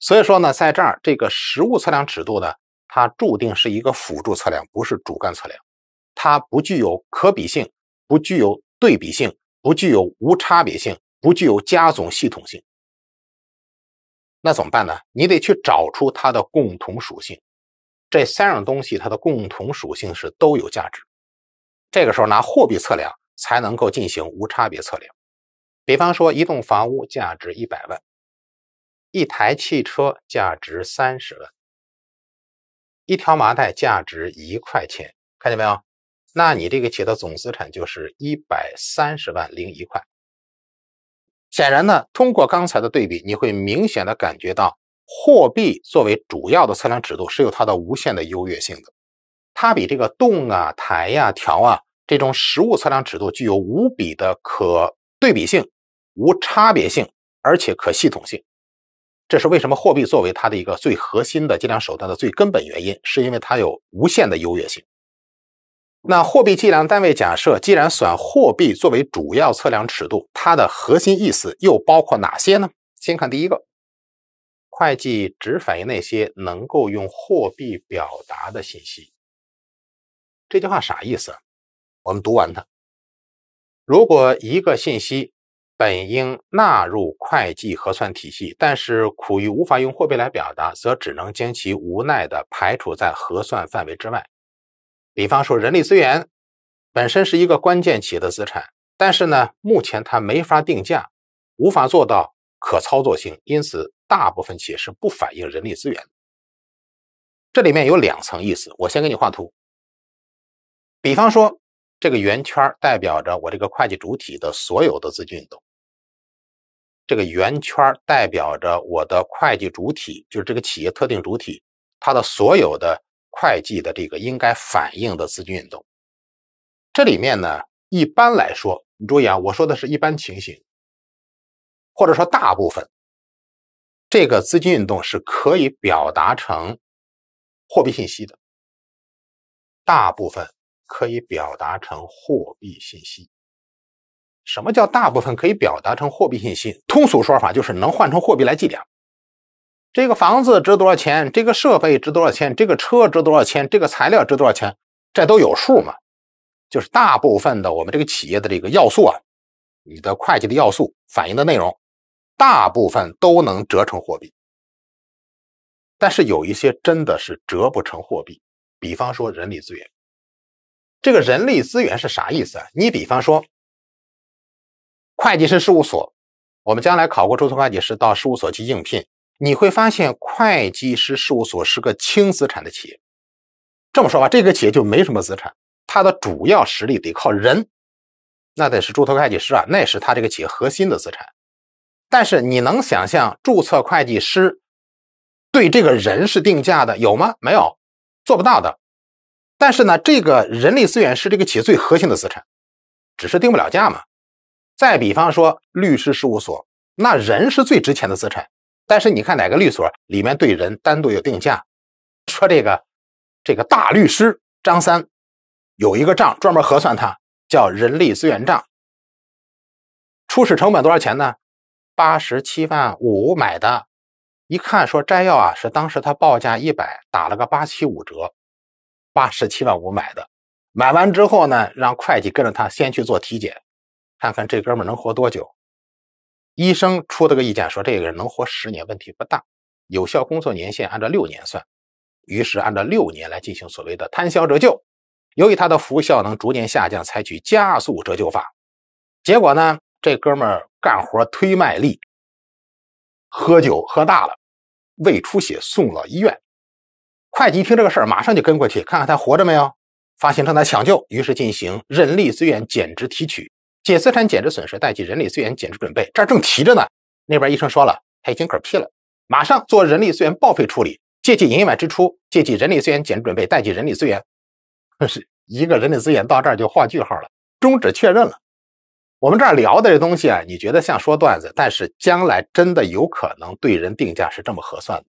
所以说呢，在这儿这个实物测量尺度呢，它注定是一个辅助测量，不是主干测量，它不具有可比性，不具有对比性。不具有无差别性，不具有加总系统性，那怎么办呢？你得去找出它的共同属性。这三样东西它的共同属性是都有价值。这个时候拿货币测量才能够进行无差别测量。比方说，一栋房屋价值一百万，一台汽车价值三十万，一条麻袋价值一块钱，看见没有？那你这个企业的总资产就是一百三十万零一块。显然呢，通过刚才的对比，你会明显的感觉到，货币作为主要的测量尺度是有它的无限的优越性的，它比这个动啊、抬呀、调啊这种实物测量尺度具有无比的可对比性、无差别性，而且可系统性。这是为什么货币作为它的一个最核心的计量手段的最根本原因，是因为它有无限的优越性。那货币计量单位假设，既然选货币作为主要测量尺度，它的核心意思又包括哪些呢？先看第一个，会计只反映那些能够用货币表达的信息。这句话啥意思？我们读完它。如果一个信息本应纳入会计核算体系，但是苦于无法用货币来表达，则只能将其无奈地排除在核算范围之外。比方说，人力资源本身是一个关键企业的资产，但是呢，目前它没法定价，无法做到可操作性，因此大部分企业是不反映人力资源。这里面有两层意思，我先给你画图。比方说，这个圆圈代表着我这个会计主体的所有的资金运动。这个圆圈代表着我的会计主体，就是这个企业特定主体，它的所有的。会计的这个应该反映的资金运动，这里面呢，一般来说，你注意啊，我说的是一般情形，或者说大部分，这个资金运动是可以表达成货币信息的，大部分可以表达成货币信息。什么叫大部分可以表达成货币信息？通俗说法就是能换成货币来计量。这个房子值多少钱？这个设备值多少钱？这个车值多少钱？这个材料值多少钱？这都有数嘛？就是大部分的我们这个企业的这个要素啊，你的会计的要素反映的内容，大部分都能折成货币。但是有一些真的是折不成货币，比方说人力资源。这个人力资源是啥意思啊？你比方说，会计师事务所，我们将来考过注册会计师到事务所去应聘。你会发现，会计师事务所是个轻资产的企业。这么说吧，这个企业就没什么资产，它的主要实力得靠人，那得是注册会计师啊，那是他这个企业核心的资产。但是你能想象注册会计师对这个人是定价的有吗？没有，做不到的。但是呢，这个人力资源是这个企业最核心的资产，只是定不了价嘛。再比方说律师事务所，那人是最值钱的资产。但是你看哪个律所里面对人单独有定价？说这个，这个大律师张三，有一个账专门核算他，叫人力资源账。初始成本多少钱呢？八十七万五买的，一看说摘要啊，是当时他报价一百，打了个八七五折，八十七万五买的。买完之后呢，让会计跟着他先去做体检，看看这哥们能活多久。医生出了个意见，说这个人能活十年，问题不大。有效工作年限按照六年算，于是按照六年来进行所谓的摊销折旧。由于他的服务效能逐年下降，采取加速折旧法。结果呢，这哥们儿干活忒卖力，喝酒喝大了，胃出血送了医院。会计一听这个事儿，马上就跟过去看看他活着没有，发现正在抢救，于是进行人力资源减值提取。借资产减值损失，代替人力资源减值准备，这儿正提着呢。那边医生说了，他已经嗝屁了，马上做人力资源报废处理，借记营业外支出，借记人力资源减值准备，代替人力资源。是一个人力资源到这儿就画句号了，终止确认了。我们这儿聊这东西啊，你觉得像说段子，但是将来真的有可能对人定价是这么合算的，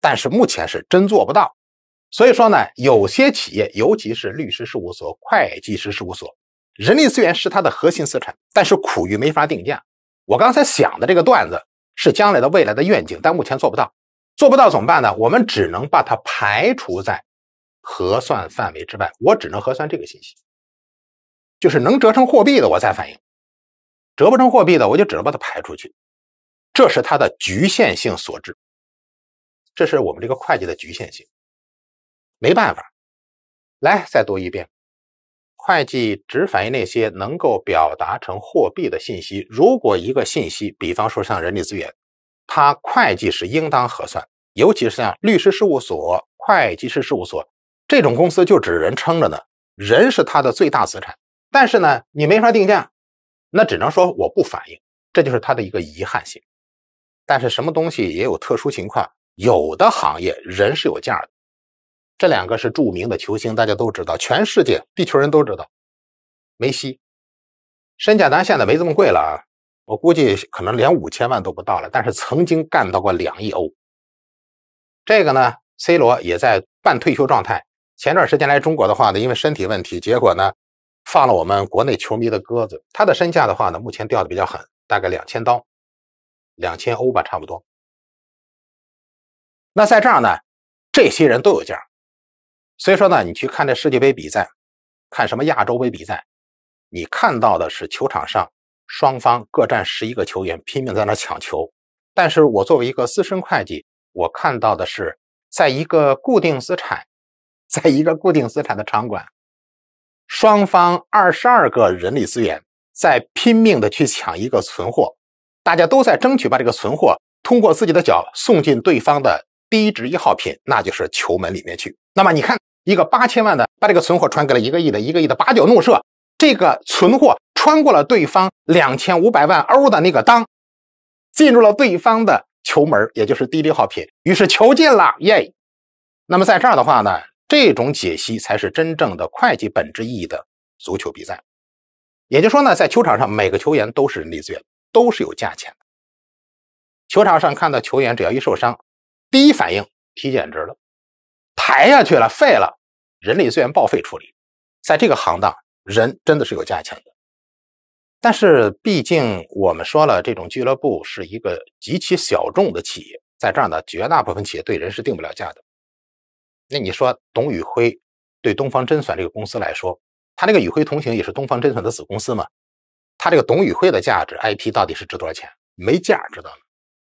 但是目前是真做不到。所以说呢，有些企业，尤其是律师事务所、会计师事务所。人力资源是它的核心资产，但是苦于没法定价。我刚才想的这个段子是将来的未来的愿景，但目前做不到。做不到怎么办呢？我们只能把它排除在核算范围之外。我只能核算这个信息，就是能折成货币的我再反映，折不成货币的我就只能把它排出去。这是它的局限性所致。这是我们这个会计的局限性，没办法。来，再读一遍。会计只反映那些能够表达成货币的信息。如果一个信息，比方说像人力资源，它会计是应当核算。尤其是像律师事务所、会计师事务所这种公司，就指人撑着呢，人是它的最大资产。但是呢，你没法定价，那只能说我不反映，这就是它的一个遗憾性。但是什么东西也有特殊情况，有的行业人是有价的。这两个是著名的球星，大家都知道，全世界地球人都知道。梅西身价咱现在没这么贵了啊，我估计可能连五千万都不到了，但是曾经干到过两亿欧。这个呢，C 罗也在半退休状态。前段时间来中国的话呢，因为身体问题，结果呢放了我们国内球迷的鸽子。他的身价的话呢，目前掉的比较狠，大概两千刀，两千欧吧，差不多。那在这儿呢，这些人都有价。所以说呢，你去看这世界杯比赛，看什么亚洲杯比赛，你看到的是球场上双方各占十一个球员拼命在那抢球，但是我作为一个资深会计，我看到的是在一个固定资产，在一个固定资产的场馆，双方二十二个人力资源在拼命的去抢一个存货，大家都在争取把这个存货通过自己的脚送进对方的低值易耗品，那就是球门里面去。那么你看，一个八千万的把这个存货传给了一个亿的，一个亿的八乔怒射，这个存货穿过了对方两千五百万欧的那个裆，进入了对方的球门，也就是第六号品，于是球进了耶。那么在这儿的话呢，这种解析才是真正的会计本质意义的足球比赛。也就是说呢，在球场上每个球员都是人力资源，都是有价钱的。球场上看到球员只要一受伤，第一反应体检值了。抬下去了，废了，人力资源报废处理，在这个行当，人真的是有价钱的。但是毕竟我们说了，这种俱乐部是一个极其小众的企业，在这儿呢，绝大部分企业对人是定不了价的。那你说董宇辉对东方甄选这个公司来说，他那个宇辉同行也是东方甄选的子公司嘛？他这个董宇辉的价值，IP 到底是值多少钱？没价知道吗？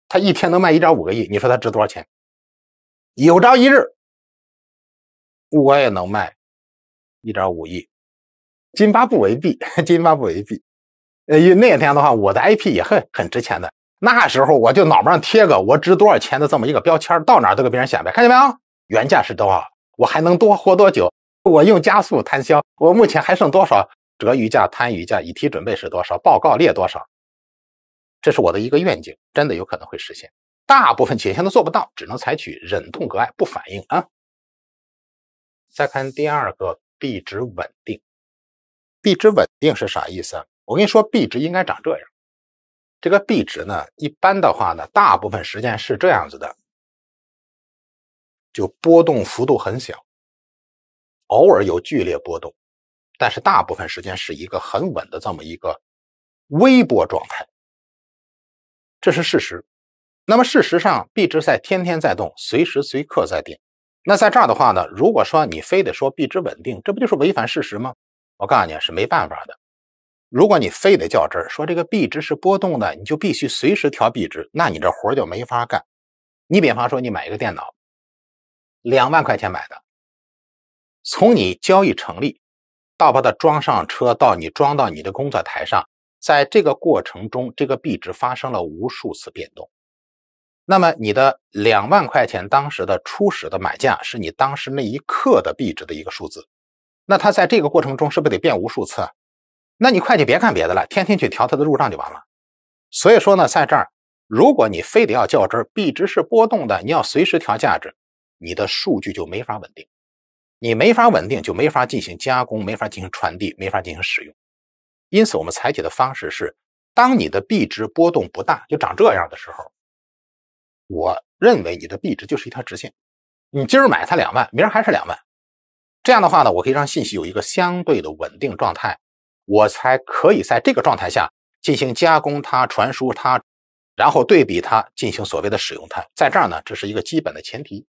他一天能卖一点五个亿，你说他值多少钱？有朝一日。我也能卖一点五亿，津巴布韦币，津巴布韦币。呃，因那天的话，我的 IP 也很很值钱的。那时候我就脑门上贴个我值多少钱的这么一个标签，到哪都给别人显摆，看见没有？原价是多少？我还能多活多久？我用加速摊销，我目前还剩多少折余价、摊余价、以提准备是多少？报告列多少？这是我的一个愿景，真的有可能会实现。大部分企业现在做不到，只能采取忍痛割爱，不反应啊。再看第二个币值稳定，币值稳定是啥意思啊？我跟你说，币值应该长这样。这个币值呢，一般的话呢，大部分时间是这样子的，就波动幅度很小，偶尔有剧烈波动，但是大部分时间是一个很稳的这么一个微波状态，这是事实。那么事实上，币值在天天在动，随时随刻在变。那在这儿的话呢，如果说你非得说币值稳定，这不就是违反事实吗？我告诉你，是没办法的。如果你非得较真儿说这个币值是波动的，你就必须随时调币值，那你这活就没法干。你比方说，你买一个电脑，两万块钱买的，从你交易成立到把它装上车，到你装到你的工作台上，在这个过程中，这个币值发生了无数次变动。那么你的两万块钱当时的初始的买价是你当时那一刻的币值的一个数字，那它在这个过程中是不是得变无数次？那你会计别干别的了，天天去调它的入账就完了。所以说呢，在这儿，如果你非得要较真儿，币值是波动的，你要随时调价值，你的数据就没法稳定，你没法稳定就没法进行加工，没法进行传递，没法进行使用。因此，我们采取的方式是，当你的币值波动不大，就长这样的时候。我认为你的币值就是一条直线，你今儿买它两万，明儿还是两万。这样的话呢，我可以让信息有一个相对的稳定状态，我才可以在这个状态下进行加工它、传输它，然后对比它，进行所谓的使用它。在这儿呢，这是一个基本的前提。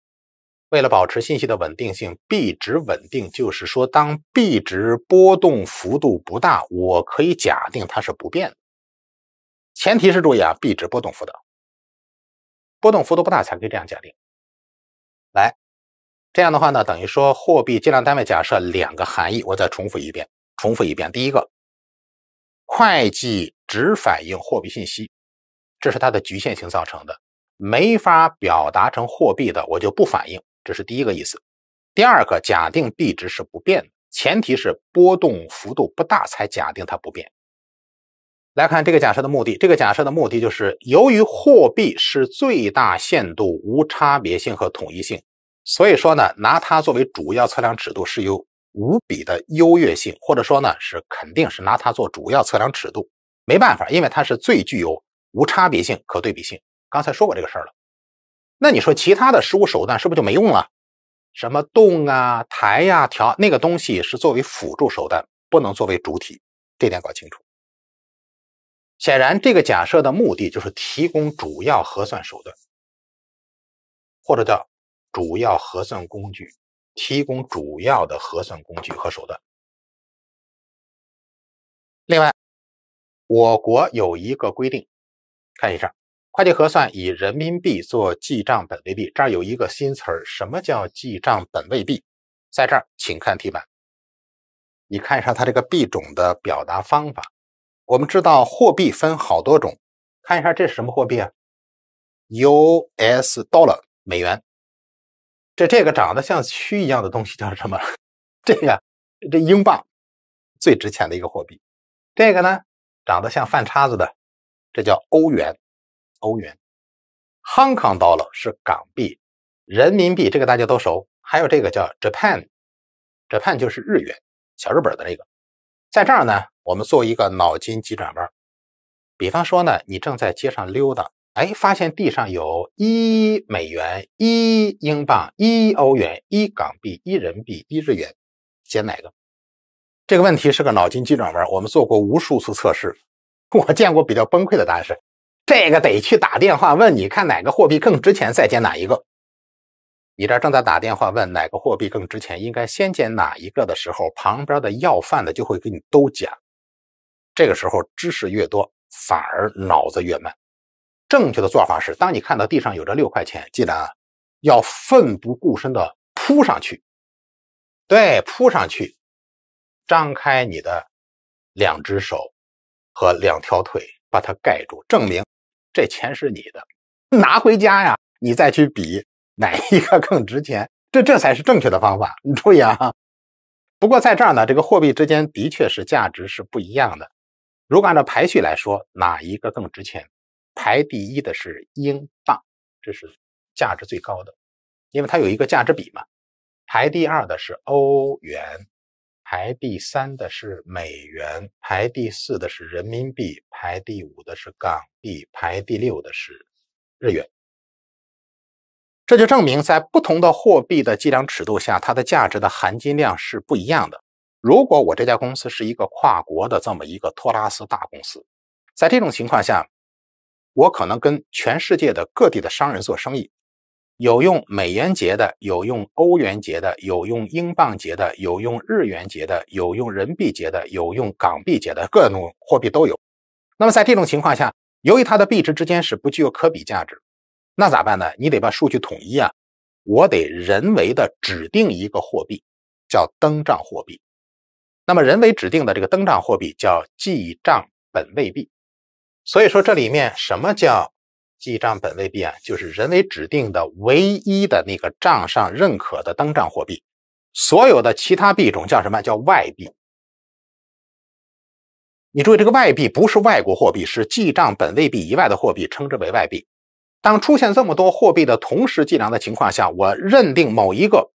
为了保持信息的稳定性，币值稳定，就是说当币值波动幅度不大，我可以假定它是不变的。前提是注意啊，币值波动幅度。波动幅度不大才可以这样假定。来，这样的话呢，等于说货币计量单位假设两个含义，我再重复一遍，重复一遍。第一个，会计只反映货币信息，这是它的局限性造成的，没法表达成货币的，我就不反映，这是第一个意思。第二个，假定币值是不变的，前提是波动幅度不大才假定它不变。来看这个假设的目的。这个假设的目的就是，由于货币是最大限度无差别性和统一性，所以说呢，拿它作为主要测量尺度是有无比的优越性，或者说呢，是肯定是拿它做主要测量尺度。没办法，因为它是最具有无差别性、可对比性。刚才说过这个事儿了。那你说其他的实物手段是不是就没用了？什么动啊、抬呀、调那个东西是作为辅助手段，不能作为主体。这点搞清楚。显然，这个假设的目的就是提供主要核算手段，或者叫主要核算工具，提供主要的核算工具和手段。另外，我国有一个规定，看一下：会计核算以人民币做记账本位币。这儿有一个新词儿，什么叫记账本位币？在这儿，请看题板，你看一下它这个币种的表达方法。我们知道货币分好多种，看一下这是什么货币啊？U.S. dollar 美元。这这个长得像蛆一样的东西叫什么？这个这英镑最值钱的一个货币。这个呢长得像饭叉子的，这叫欧元。欧元。Hong Kong dollar 是港币，人民币这个大家都熟。还有这个叫 Japan，Japan 就是日元，小日本的那个。在这儿呢。我们做一个脑筋急转弯，比方说呢，你正在街上溜达，哎，发现地上有一美元、一英镑、一欧元、一港币、一人币、一日元，捡哪个？这个问题是个脑筋急转弯。我们做过无数次测试，我见过比较崩溃的答案是：这个得去打电话问，你看哪个货币更值钱，再捡哪一个。你这正在打电话问哪个货币更值钱，应该先捡哪一个的时候，旁边的要饭的就会给你都捡。这个时候，知识越多，反而脑子越慢。正确的做法是，当你看到地上有着六块钱，记得啊，要奋不顾身地扑上去，对，扑上去，张开你的两只手和两条腿，把它盖住，证明这钱是你的，拿回家呀！你再去比哪一个更值钱，这这才是正确的方法。你注意啊！不过在这儿呢，这个货币之间的确是价值是不一样的。如果按照排序来说，哪一个更值钱？排第一的是英镑，这是价值最高的，因为它有一个价值比嘛。排第二的是欧元，排第三的是美元，排第四的是人民币，排第五的是港币，排第六的是日元。这就证明，在不同的货币的计量尺度下，它的价值的含金量是不一样的。如果我这家公司是一个跨国的这么一个托拉斯大公司，在这种情况下，我可能跟全世界的各地的商人做生意，有用美元结的，有用欧元结的，有用英镑结的，有用日元结的，有用人民币结的，有用港币结的，各种货币都有。那么在这种情况下，由于它的币值之间是不具有可比价值，那咋办呢？你得把数据统一啊，我得人为的指定一个货币，叫登账货币。那么，人为指定的这个登账货币叫记账本位币。所以说，这里面什么叫记账本位币啊？就是人为指定的唯一的那个账上认可的登账货币。所有的其他币种叫什么叫外币？你注意，这个外币不是外国货币，是记账本位币以外的货币，称之为外币。当出现这么多货币的同时计量的情况下，我认定某一个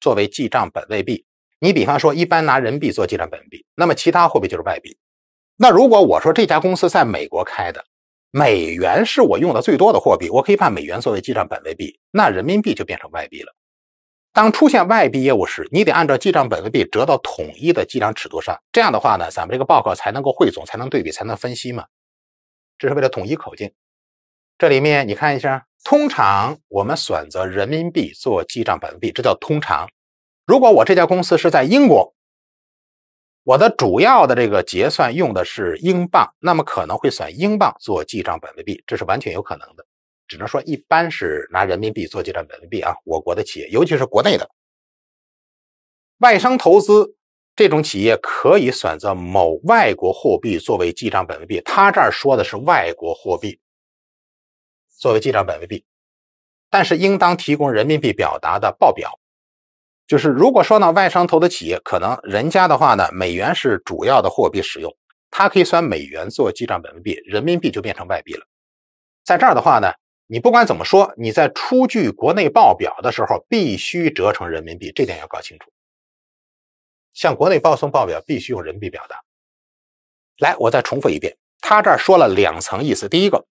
作为记账本位币。你比方说，一般拿人民币做记账本位币，那么其他货币就是外币。那如果我说这家公司在美国开的，美元是我用的最多的货币，我可以把美元作为记账本位币，那人民币就变成外币了。当出现外币业务时，你得按照记账本位币折到统一的计量尺度上。这样的话呢，咱们这个报告才能够汇总，才能对比，才能分析嘛。这是为了统一口径。这里面你看一下，通常我们选择人民币做记账本位币，这叫通常。如果我这家公司是在英国，我的主要的这个结算用的是英镑，那么可能会选英镑做记账本位币，这是完全有可能的。只能说一般是拿人民币做记账本位币啊，我国的企业，尤其是国内的外商投资这种企业，可以选择某外国货币作为记账本位币。他这儿说的是外国货币作为记账本位币，但是应当提供人民币表达的报表。就是，如果说呢，外商投的企业，可能人家的话呢，美元是主要的货币使用，它可以算美元做记账本位币，人民币就变成外币了。在这儿的话呢，你不管怎么说，你在出具国内报表的时候，必须折成人民币，这点要搞清楚。向国内报送报表必须用人民币表达。来，我再重复一遍，他这儿说了两层意思。第一个，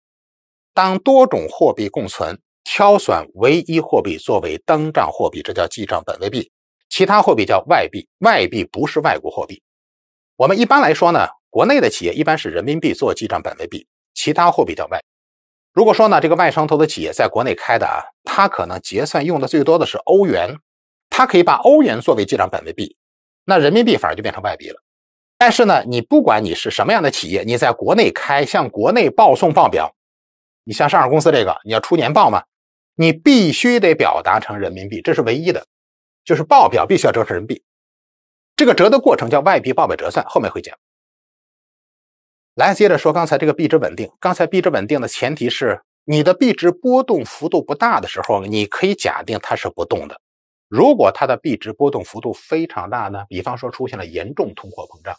当多种货币共存。挑选唯一货币作为登账货币，这叫记账本位币，其他货币叫外币。外币不是外国货币。我们一般来说呢，国内的企业一般是人民币做记账本位币，其他货币叫外。如果说呢，这个外商投资企业在国内开的啊，它可能结算用的最多的是欧元，它可以把欧元作为记账本位币，那人民币反而就变成外币了。但是呢，你不管你是什么样的企业，你在国内开，向国内报送报表，你像上市公司这个，你要出年报嘛。你必须得表达成人民币，这是唯一的，就是报表必须要折成人民币。这个折的过程叫外币报表折算，后面会讲。来接着说，刚才这个币值稳定，刚才币值稳定的前提是你的币值波动幅度不大的时候，你可以假定它是不动的。如果它的币值波动幅度非常大呢？比方说出现了严重通货膨胀，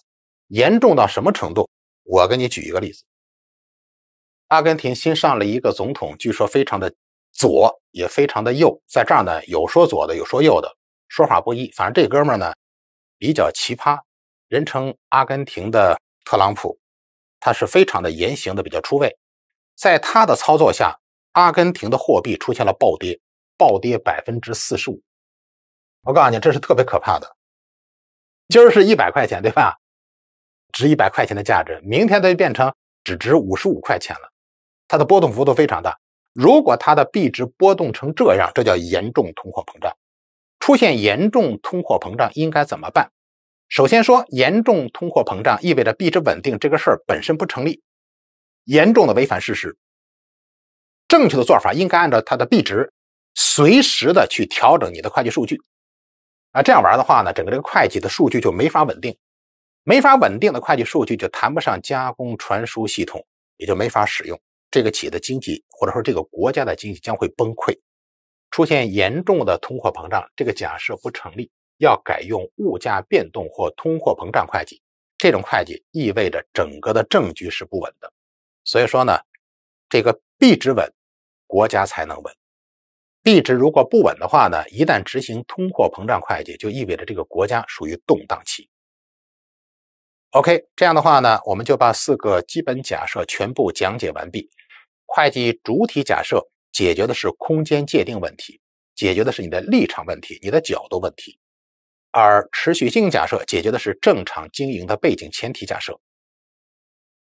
严重到什么程度？我给你举一个例子：阿根廷新上了一个总统，据说非常的。左也非常的右，在这儿呢，有说左的，有说右的，说法不一。反正这哥们儿呢，比较奇葩，人称阿根廷的特朗普，他是非常的言行的比较出位。在他的操作下，阿根廷的货币出现了暴跌，暴跌百分之四十五。我告诉你，这是特别可怕的。今儿是一百块钱，对吧？值一百块钱的价值，明天它就变成只值五十五块钱了，它的波动幅度非常大。如果它的币值波动成这样，这叫严重通货膨胀。出现严重通货膨胀应该怎么办？首先说，严重通货膨胀意味着币值稳定这个事儿本身不成立，严重的违反事实。正确的做法应该按照它的币值，随时的去调整你的会计数据。啊，这样玩的话呢，整个这个会计的数据就没法稳定，没法稳定的会计数据就谈不上加工传输系统，也就没法使用。这个企业的经济或者说这个国家的经济将会崩溃，出现严重的通货膨胀。这个假设不成立，要改用物价变动或通货膨胀会计。这种会计意味着整个的政局是不稳的。所以说呢，这个币值稳，国家才能稳。币值如果不稳的话呢，一旦执行通货膨胀会计，就意味着这个国家属于动荡期。OK，这样的话呢，我们就把四个基本假设全部讲解完毕。会计主体假设解决的是空间界定问题，解决的是你的立场问题、你的角度问题；而持续性假设解决的是正常经营的背景前提假设。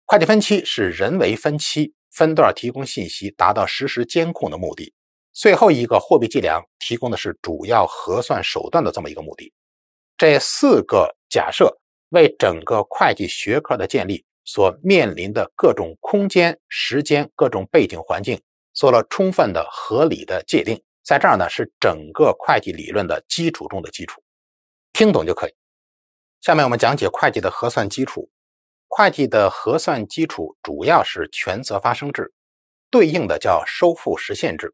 会计分期是人为分期分段提供信息，达到实时监控的目的。最后一个货币计量提供的是主要核算手段的这么一个目的。这四个假设为整个会计学科的建立。所面临的各种空间、时间、各种背景环境，做了充分的、合理的界定。在这儿呢，是整个会计理论的基础中的基础。听懂就可以。下面我们讲解会计的核算基础。会计的核算基础主要是权责发生制，对应的叫收付实现制。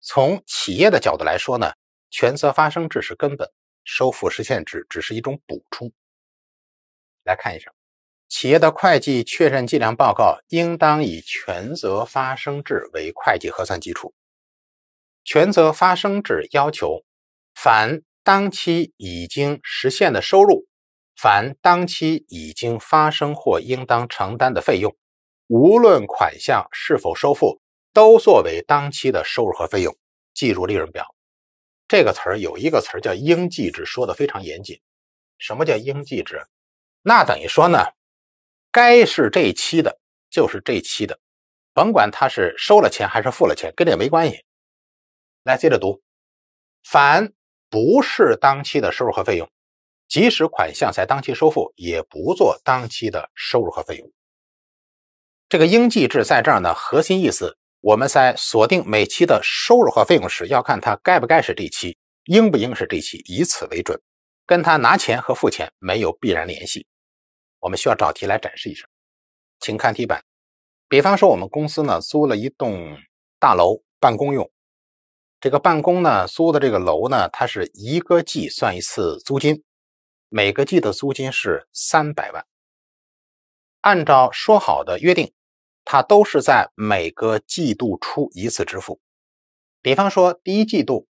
从企业的角度来说呢，权责发生制是根本，收付实现制只是一种补充。来看一下。企业的会计确认计量报告应当以权责发生制为会计核算基础。权责发生制要求，凡当期已经实现的收入，凡当期已经发生或应当承担的费用，无论款项是否收付，都作为当期的收入和费用，计入利润表。这个词儿有一个词儿叫“应计制”，说的非常严谨。什么叫“应计制”？那等于说呢？该是这一期的，就是这一期的，甭管他是收了钱还是付了钱，跟这没关系。来，接着读，凡不是当期的收入和费用，即使款项在当期收付，也不做当期的收入和费用。这个应计制在这儿呢，核心意思我们在锁定每期的收入和费用时，要看它该不该是这一期，应不应是这一期，以此为准，跟他拿钱和付钱没有必然联系。我们需要找题来展示一下，请看题板，比方说，我们公司呢租了一栋大楼办公用，这个办公呢租的这个楼呢，它是一个季算一次租金，每个季的租金是三百万。按照说好的约定，它都是在每个季度初一次支付。比方说，第一季度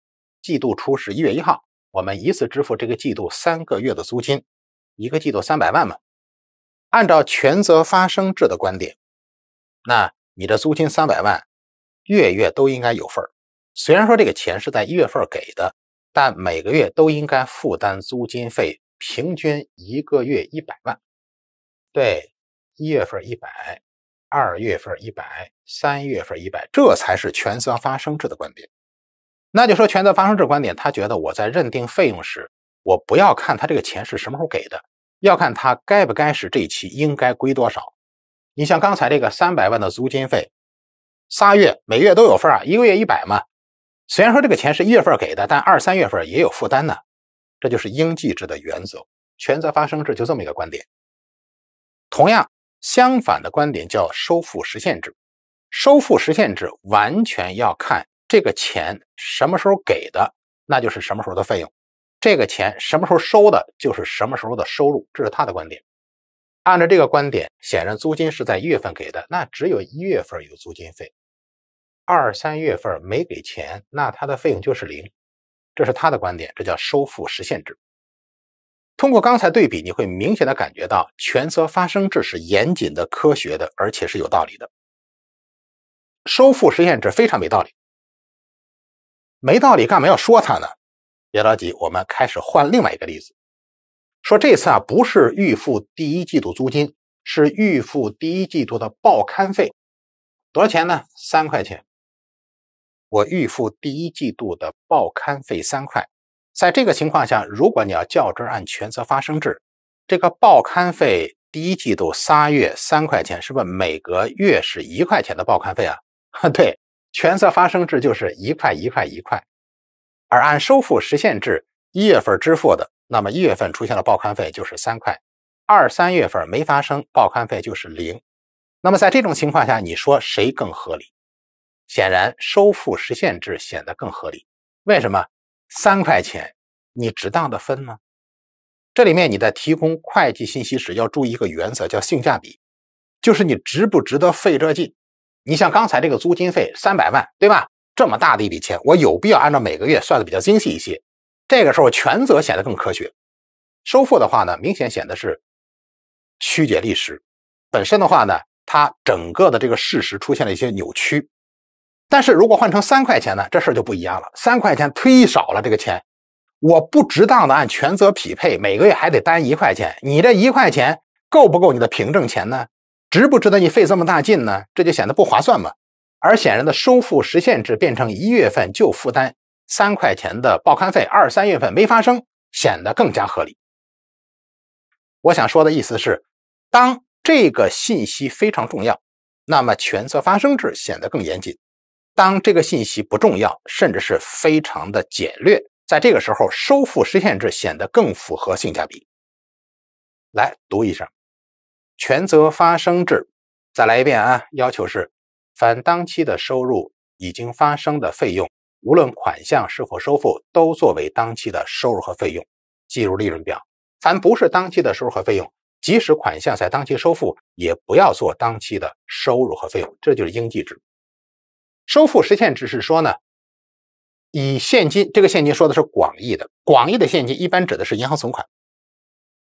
季度初是一月一号，我们一次支付这个季度三个月的租金，一个季度三百万嘛。按照权责发生制的观点，那你的租金三百万，月月都应该有份儿。虽然说这个钱是在一月份给的，但每个月都应该负担租金费，平均一个月一百万。对，一月份一百，二月份一百，三月份一百，这才是权责发生制的观点。那就说权责发生制观点，他觉得我在认定费用时，我不要看他这个钱是什么时候给的。要看他该不该是这一期应该归多少，你像刚才这个三百万的租金费，仨月每月都有份啊，一个月一百嘛。虽然说这个钱是一月份给的，但二三月份也有负担呢。这就是应计制的原则，权责发生制就这么一个观点。同样，相反的观点叫收付实现制。收付实现制完全要看这个钱什么时候给的，那就是什么时候的费用。这个钱什么时候收的，就是什么时候的收入，这是他的观点。按照这个观点，显然租金是在一月份给的，那只有一月份有租金费，二三月份没给钱，那他的费用就是零。这是他的观点，这叫收付实现制。通过刚才对比，你会明显的感觉到权责发生制是严谨的、科学的，而且是有道理的。收付实现制非常没道理，没道理干嘛要说他呢？别着急，我们开始换另外一个例子。说这次啊，不是预付第一季度租金，是预付第一季度的报刊费，多少钱呢？三块钱。我预付第一季度的报刊费三块。在这个情况下，如果你要较真按权责发生制，这个报刊费第一季度仨月三块钱，是不是每个月是一块钱的报刊费啊？对，权责发生制就是一块一块一块。而按收付实现制，一月份支付的，那么一月份出现了报刊费就是三块，二三月份没发生报刊费就是零。那么在这种情况下，你说谁更合理？显然收付实现制显得更合理。为什么？三块钱你值当的分吗？这里面你在提供会计信息时要注意一个原则，叫性价比，就是你值不值得费这劲？你像刚才这个租金费三百万，对吧？这么大的一笔钱，我有必要按照每个月算的比较精细一些。这个时候权责显得更科学。收付的话呢，明显显得是曲解历史。本身的话呢，它整个的这个事实出现了一些扭曲。但是如果换成三块钱呢，这事儿就不一样了。三块钱忒少了，这个钱我不值当的按权责匹配，每个月还得担一块钱。你这一块钱够不够你的凭证钱呢？值不值得你费这么大劲呢？这就显得不划算嘛。而显然的收付实现制变成一月份就负担三块钱的报刊费，二三月份没发生，显得更加合理。我想说的意思是，当这个信息非常重要，那么权责发生制显得更严谨；当这个信息不重要，甚至是非常的简略，在这个时候，收付实现制显得更符合性价比。来读一下，权责发生制，再来一遍啊，要求是。凡当期的收入已经发生的费用，无论款项是否收付，都作为当期的收入和费用计入利润表。凡不是当期的收入和费用，即使款项在当期收付，也不要做当期的收入和费用。这就是应计制。收付实现制是说呢，以现金这个现金说的是广义的，广义的现金一般指的是银行存款，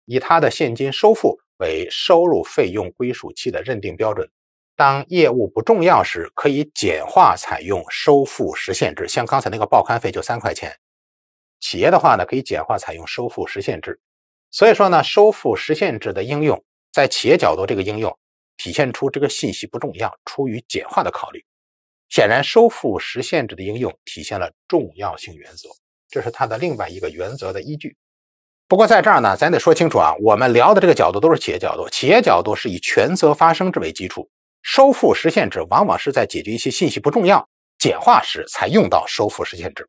以它的现金收付为收入费用归属期的认定标准。当业务不重要时，可以简化采用收付实现制，像刚才那个报刊费就三块钱。企业的话呢，可以简化采用收付实现制。所以说呢，收付实现制的应用在企业角度，这个应用体现出这个信息不重要，出于简化的考虑。显然，收付实现制的应用体现了重要性原则，这是它的另外一个原则的依据。不过在这儿呢，咱得说清楚啊，我们聊的这个角度都是企业角度，企业角度是以权责发生制为基础。收付实现制往往是在解决一些信息不重要、简化时才用到收付实现制。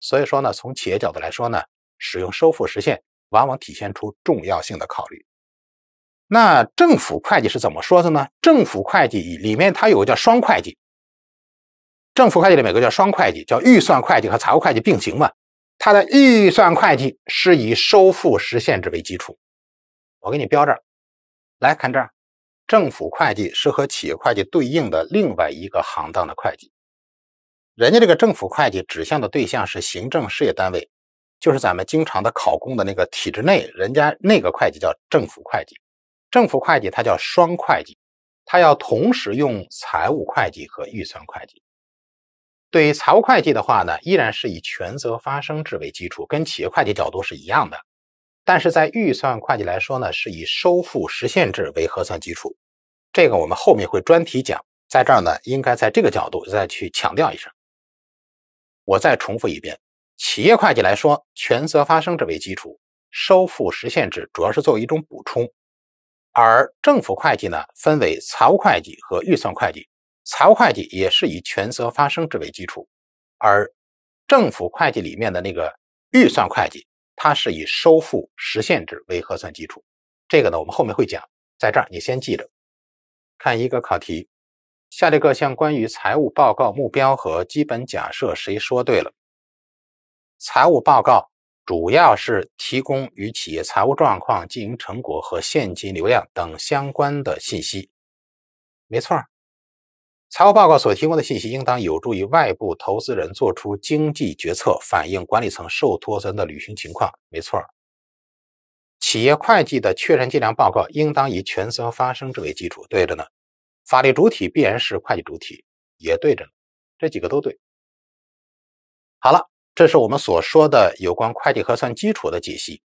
所以说呢，从企业角度来说呢，使用收付实现往往体现出重要性的考虑。那政府会计是怎么说的呢？政府会计里面它有个叫双会计，政府会计里有个叫双会计，叫预算会计和财务会计并行嘛。它的预算会计是以收付实现制为基础，我给你标这儿，来看这儿。政府会计是和企业会计对应的另外一个行当的会计，人家这个政府会计指向的对象是行政事业单位，就是咱们经常的考公的那个体制内，人家那个会计叫政府会计。政府会计它叫双会计，它要同时用财务会计和预算会计。对于财务会计的话呢，依然是以权责发生制为基础，跟企业会计角度是一样的，但是在预算会计来说呢，是以收付实现制为核算基础。这个我们后面会专题讲，在这儿呢，应该在这个角度再去强调一声。我再重复一遍：企业会计来说，权责发生制为基础，收付实现制主要是作为一种补充；而政府会计呢，分为财务会计和预算会计。财务会计也是以权责发生制为基础，而政府会计里面的那个预算会计，它是以收付实现制为核算基础。这个呢，我们后面会讲，在这儿你先记着。看一个考题，下列各项关于财务报告目标和基本假设，谁说对了？财务报告主要是提供与企业财务状况、经营成果和现金流量等相关的信息，没错。财务报告所提供的信息应当有助于外部投资人做出经济决策，反映管理层受托人的履行情况，没错。企业会计的确认计量报告应当以权责发生制为基础，对着呢。法律主体必然是会计主体，也对着。这几个都对。好了，这是我们所说的有关会计核算基础的解析。